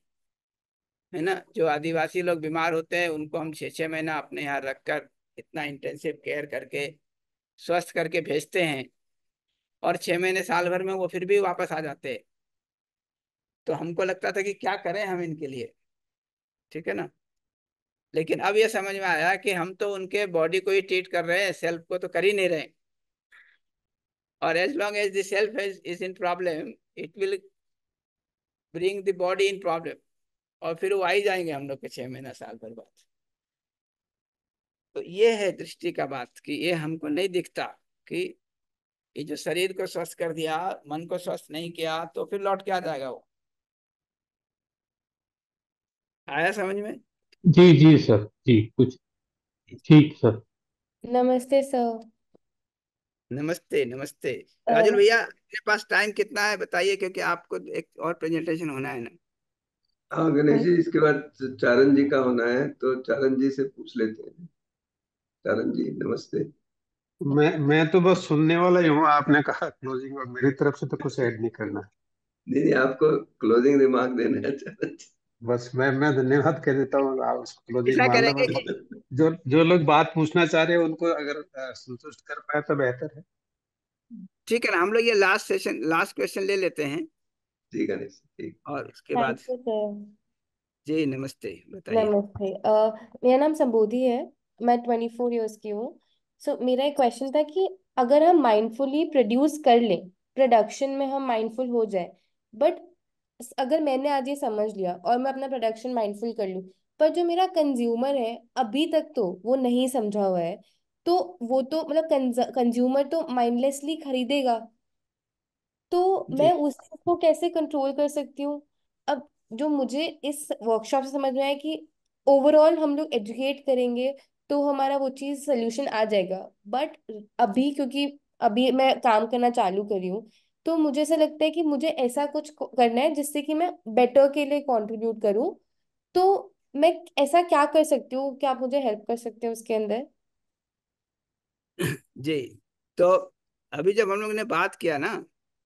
है ना जो आदिवासी लोग बीमार होते हैं उनको हम छः छः महीना अपने यहाँ रख कर इतना इंटेंसिव केयर करके स्वस्थ करके भेजते हैं और छः महीने साल भर में वो फिर भी वापस आ जाते हैं तो हमको लगता था कि क्या करें हम इनके लिए ठीक है ना लेकिन अब ये समझ में आया कि हम तो उनके बॉडी को ही ट्रीट कर रहे हैं सेल्फ को तो कर ही नहीं रहे और as long as the self is in problem it will bring the body in problem और फिर वो आ ही जाएंगे हम लोग के छः महीना साल भर बाद तो ये है दृष्टि का बात कि ये हमको नहीं दिखता कि ये जो शरीर को स्वस्थ कर दिया मन को स्वस्थ नहीं किया तो फिर लौट के आ जाएगा वो आया समझ में जी जी सर जी कुछ ठीक सर नमस्ते सर नमस्ते नमस्ते राजुल भैया अपने पास टाइम कितना है बताइए क्योंकि आपको एक और प्रेजेंटेशन होना है ना हाँ गणेश जी इसके बाद चारण जी का होना है तो चारण जी से पूछ लेते हैं चारण जी नमस्ते मैं मैं तो बस सुनने वाला ही हूँ आपने कहा क्लोजिंग और मेरी तरफ से तो कुछ ऐड नहीं करना नहीं नहीं आपको क्लोजिंग रिमार्क देना है चारण बस मैं मैं धन्यवाद कह देता हूँ आप उसको जो जो लोग बात पूछना चाह रहे हैं उनको अगर संतुष्ट कर पाए तो बेहतर है ठीक है ना हम लोग ये लास्ट सेशन लास्ट क्वेश्चन ले लेते हैं ठीक है ठीक और उसके बाद जी नमस्ते बताइए नमस्ते मेरा नाम संबोधि है मैं ट्वेंटी फोर ईयर्स की हूँ सो so, मेरा एक क्वेश्चन था कि अगर हम माइंडफुली प्रोड्यूस कर लें प्रोडक्शन में हम माइंडफुल हो जाए बट अगर मैंने आज ये समझ लिया और मैं अपना प्रोडक्शन माइंडफुल कर लूँ पर जो मेरा कंज्यूमर है अभी तक तो वो नहीं समझा हुआ है तो वो तो मतलब कंज्यूमर तो माइंडलेसली खरीदेगा तो मैं उसको कैसे कंट्रोल कर सकती हूँ अब जो मुझे इस वर्कशॉप से समझ में आया कि ओवरऑल हम लोग एजुकेट करेंगे तो हमारा वो चीज़ सोल्यूशन आ जाएगा बट अभी क्योंकि अभी मैं काम करना चालू करी हूँ तो मुझे ऐसा लगता है कि मुझे ऐसा कुछ करना है जिससे कि मैं बेटर के लिए कॉन्ट्रीब्यूट करूँ तो मैं ऐसा क्या कर सकती हूँ क्या आप मुझे हेल्प कर सकते हो उसके अंदर <clears throat> जी तो अभी जब हम लोग ने बात किया ना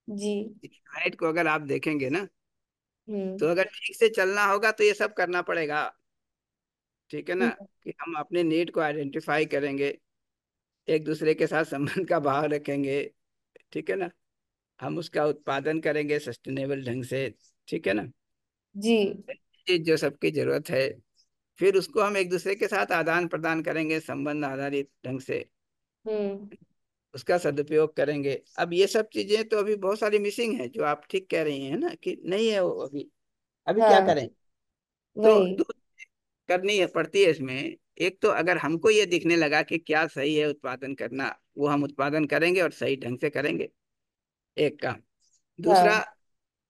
जी डाइट को अगर आप देखेंगे ना हम्म। तो अगर ठीक से चलना होगा तो ये सब करना पड़ेगा ठीक है ना कि हम अपने नीड को आइडेंटिफाई करेंगे एक दूसरे के साथ संबंध का भाव रखेंगे ठीक है ना हम उसका उत्पादन करेंगे सस्टेनेबल ढंग से ठीक है ना जी जो सबकी जरूरत है फिर उसको हम एक दूसरे के साथ आदान प्रदान करेंगे संबंध आधारित ढंग से हम्म। उसका सदुपयोग करेंगे अब ये सब चीजें तो अभी बहुत सारी मिसिंग है जो आप ठीक कह रही हैं ना कि नहीं है वो अभी अभी हाँ, क्या करें तो करनी है पड़ती है इसमें एक तो अगर हमको ये दिखने लगा कि क्या सही है उत्पादन करना वो हम उत्पादन करेंगे और सही ढंग से करेंगे एक काम दूसरा हाँ।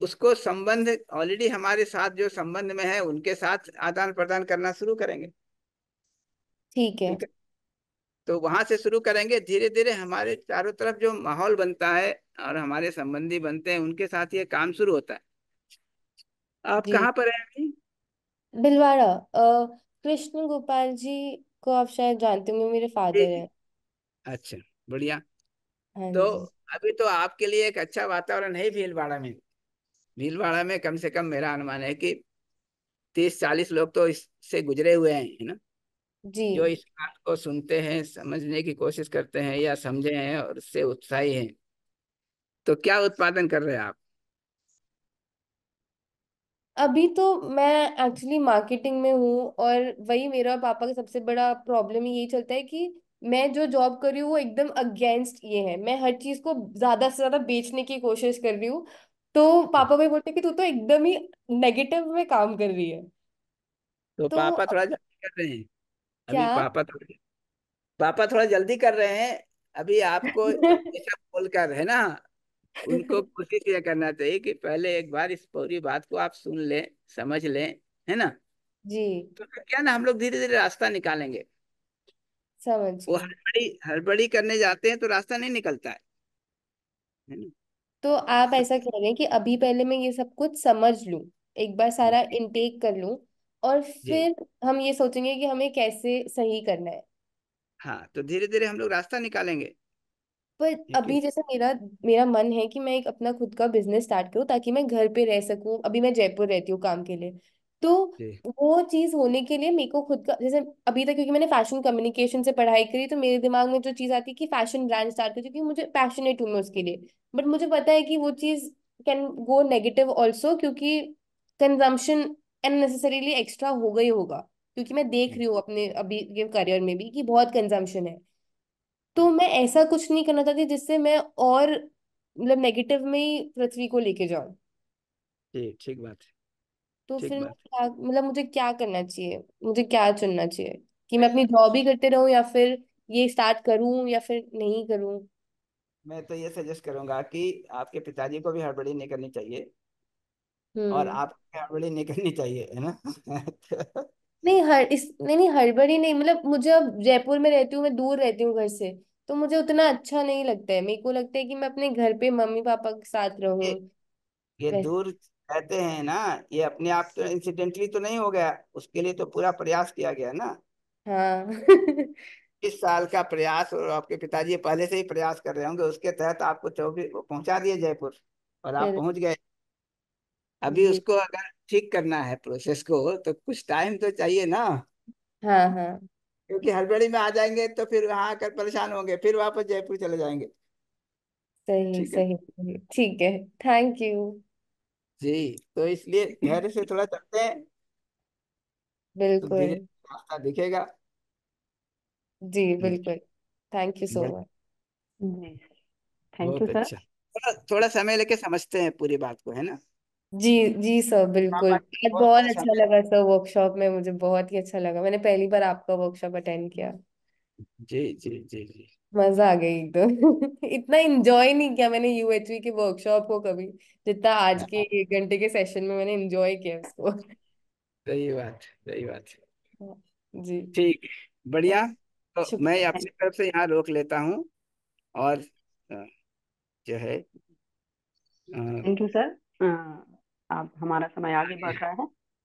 उसको संबंध ऑलरेडी हमारे साथ जो संबंध में है उनके साथ आदान प्रदान करना शुरू करेंगे ठीक है तो वहां से शुरू करेंगे धीरे धीरे हमारे चारों तरफ जो माहौल बनता है और हमारे संबंधी बनते हैं उनके साथ ये काम शुरू होता है आप कहाँ पर हैं अभी भिलवाड़ा अ, कृष्ण गोपाल जी को आप शायद जानते होंगे मेरे फादर जी है अच्छा बढ़िया हाँ तो जी अभी तो आपके लिए एक अच्छा वातावरण है भीलवाड़ा में भीलवाड़ा में कम से कम मेरा अनुमान है कि तीस चालीस लोग तो इससे गुजरे हुए हैं है ना जी जो इस बात को सुनते हैं समझने की कोशिश करते हैं या समझे हैं और उससे उत्साही हैं तो क्या उत्पादन कर रहे हैं आप अभी तो मैं एक्चुअली मार्केटिंग में हूँ और वही मेरा पापा का सबसे बड़ा प्रॉब्लम यही चलता है कि मैं जो जॉब कर रही हूँ वो एकदम अगेंस्ट ये है मैं हर चीज को ज्यादा से ज्यादा बेचने की कोशिश कर रही हूँ तो पापा भाई बोलते हैं कि तू तो एकदम ही नेगेटिव में काम कर रही है तो तो पापा थोड़ा जल्दी कर रहे हैं अभी क्या पापा थोड़ी पापा थोड़ा जल्दी कर रहे हैं अभी आपको ये सब <laughs> बोलकर है ना उनको <laughs> कोशिश यह करना चाहिए कि पहले एक बार इस पूरी बात को आप सुन लें समझ लें है ना जी तो क्या ना हम लोग धीरे धीरे रास्ता निकालेंगे समझ वो हड़बड़ी हड़बड़ी करने जाते हैं तो रास्ता नहीं निकलता है है ना तो आप ऐसा कह रहे हैं कि अभी पहले मैं ये सब कुछ समझ लूं एक बार सारा इनटेक कर लूं और फिर हम ये सोचेंगे कि हमें कैसे सही करना है हाँ तो धीरे धीरे हम लोग रास्ता निकालेंगे पर अभी जैसे मेरा मेरा मन है कि मैं एक अपना खुद का बिजनेस स्टार्ट करूँ ताकि मैं घर पे रह सकूँ अभी मैं जयपुर रहती हूँ काम के लिए तो वो चीज होने के लिए मेरे को खुद का जैसे अभी तक क्योंकि मैंने फैशन कम्युनिकेशन से पढ़ाई करी तो मेरे दिमाग में जो चीज आती है कि फैशन ब्रांड स्टार्ट करी क्योंकि मुझे पैशनेट हूँ मैं उसके लिए बट मुझे पता है कि वो चीज कैन गो नेगेटिव ऑल्सो क्योंकि कंजम्पशन अननेसेसरीली एक्स्ट्रा होगा ही होगा क्योंकि मैं देख रही हूँ अपने अभी के करियर में भी कि बहुत कंजम्पशन है तो मैं ऐसा कुछ नहीं करना चाहती जिससे मैं और मतलब नेगेटिव में ही पृथ्वी को लेके जाऊं ठीक ठीक बात है तो ठीक फिर बात है क्या मतलब मुझे क्या करना चाहिए मुझे क्या चुनना चाहिए कि मैं अपनी जॉब ही करते रहूं या फिर ये स्टार्ट करूं या फिर नहीं करूं मैं तो ये सजेस्ट करूंगा कि आपके पिताजी को भी हड़बड़ी नहीं करनी चाहिए और हम्म आपको भी हड़बड़ी नहीं करनी चाहिए है ना <laughs> तो नहीं हर इस नहीं नहीं हड़बड़ी नहीं मतलब मुझे अब जयपुर में रहती हूँ मैं दूर रहती हूँ घर से तो मुझे उतना अच्छा नहीं लगता है मेरे को लगता है कि मैं अपने घर पे मम्मी पापा के साथ रहूँ ये, वैसे- दूर रहते हैं ना ये अपने आप तो इंसिडेंटली तो नहीं हो गया उसके लिए तो पूरा प्रयास किया गया ना हाँ इस साल का प्रयास और आपके पिताजी पहले से ही प्रयास कर रहे होंगे उसके तहत आपको चौबीस पहुंचा दिए जयपुर और आप पहुंच गए अभी जी उसको अगर ठीक करना है प्रोसेस को तो कुछ टाइम तो चाहिए ना हाँ हाँ क्योंकि हड़बड़ी में आ जाएंगे तो फिर वहां आकर परेशान होंगे फिर वापस जयपुर चले जाएंगे सही ठीक है सही सही। ठीक है थैंक यू जी तो इसलिए धैर्य से थोड़ा चलते हैं तो धीरे बिल्कुल रास्ता दिखेगा जी हम्म। बिल्कुल थैंक यू सो मच जी थैंक यू सर अच्छा थोड़ा थोड़ा समय लेके समझते हैं पूरी बात को है ना जी जी सर हाँ, बिल्कुल हाँ, आज बहुत बहुत अच्छा अच्छा लगा सर वर्कशॉप में मुझे बहुत ही अच्छा लगा मैंने पहली बार आपका वर्कशॉप अटेंड किया जी जी जी जी मजा आ गई एकदम <laughs> इतना एंजॉय नहीं किया मैंने यूएचवी के वर्कशॉप को कभी जितना आज हाँ, के हाँ, एक घंटे के सेशन में मैंने एंजॉय किया उसको सही बात सही बात हाँ, जी ठीक बढ़िया तो मैं शुक्रिया तरफ से यहाँ रोक लेता हूँ और जो है अ, थैंक यू सर अब हमारा समय आगे बढ़ रहा है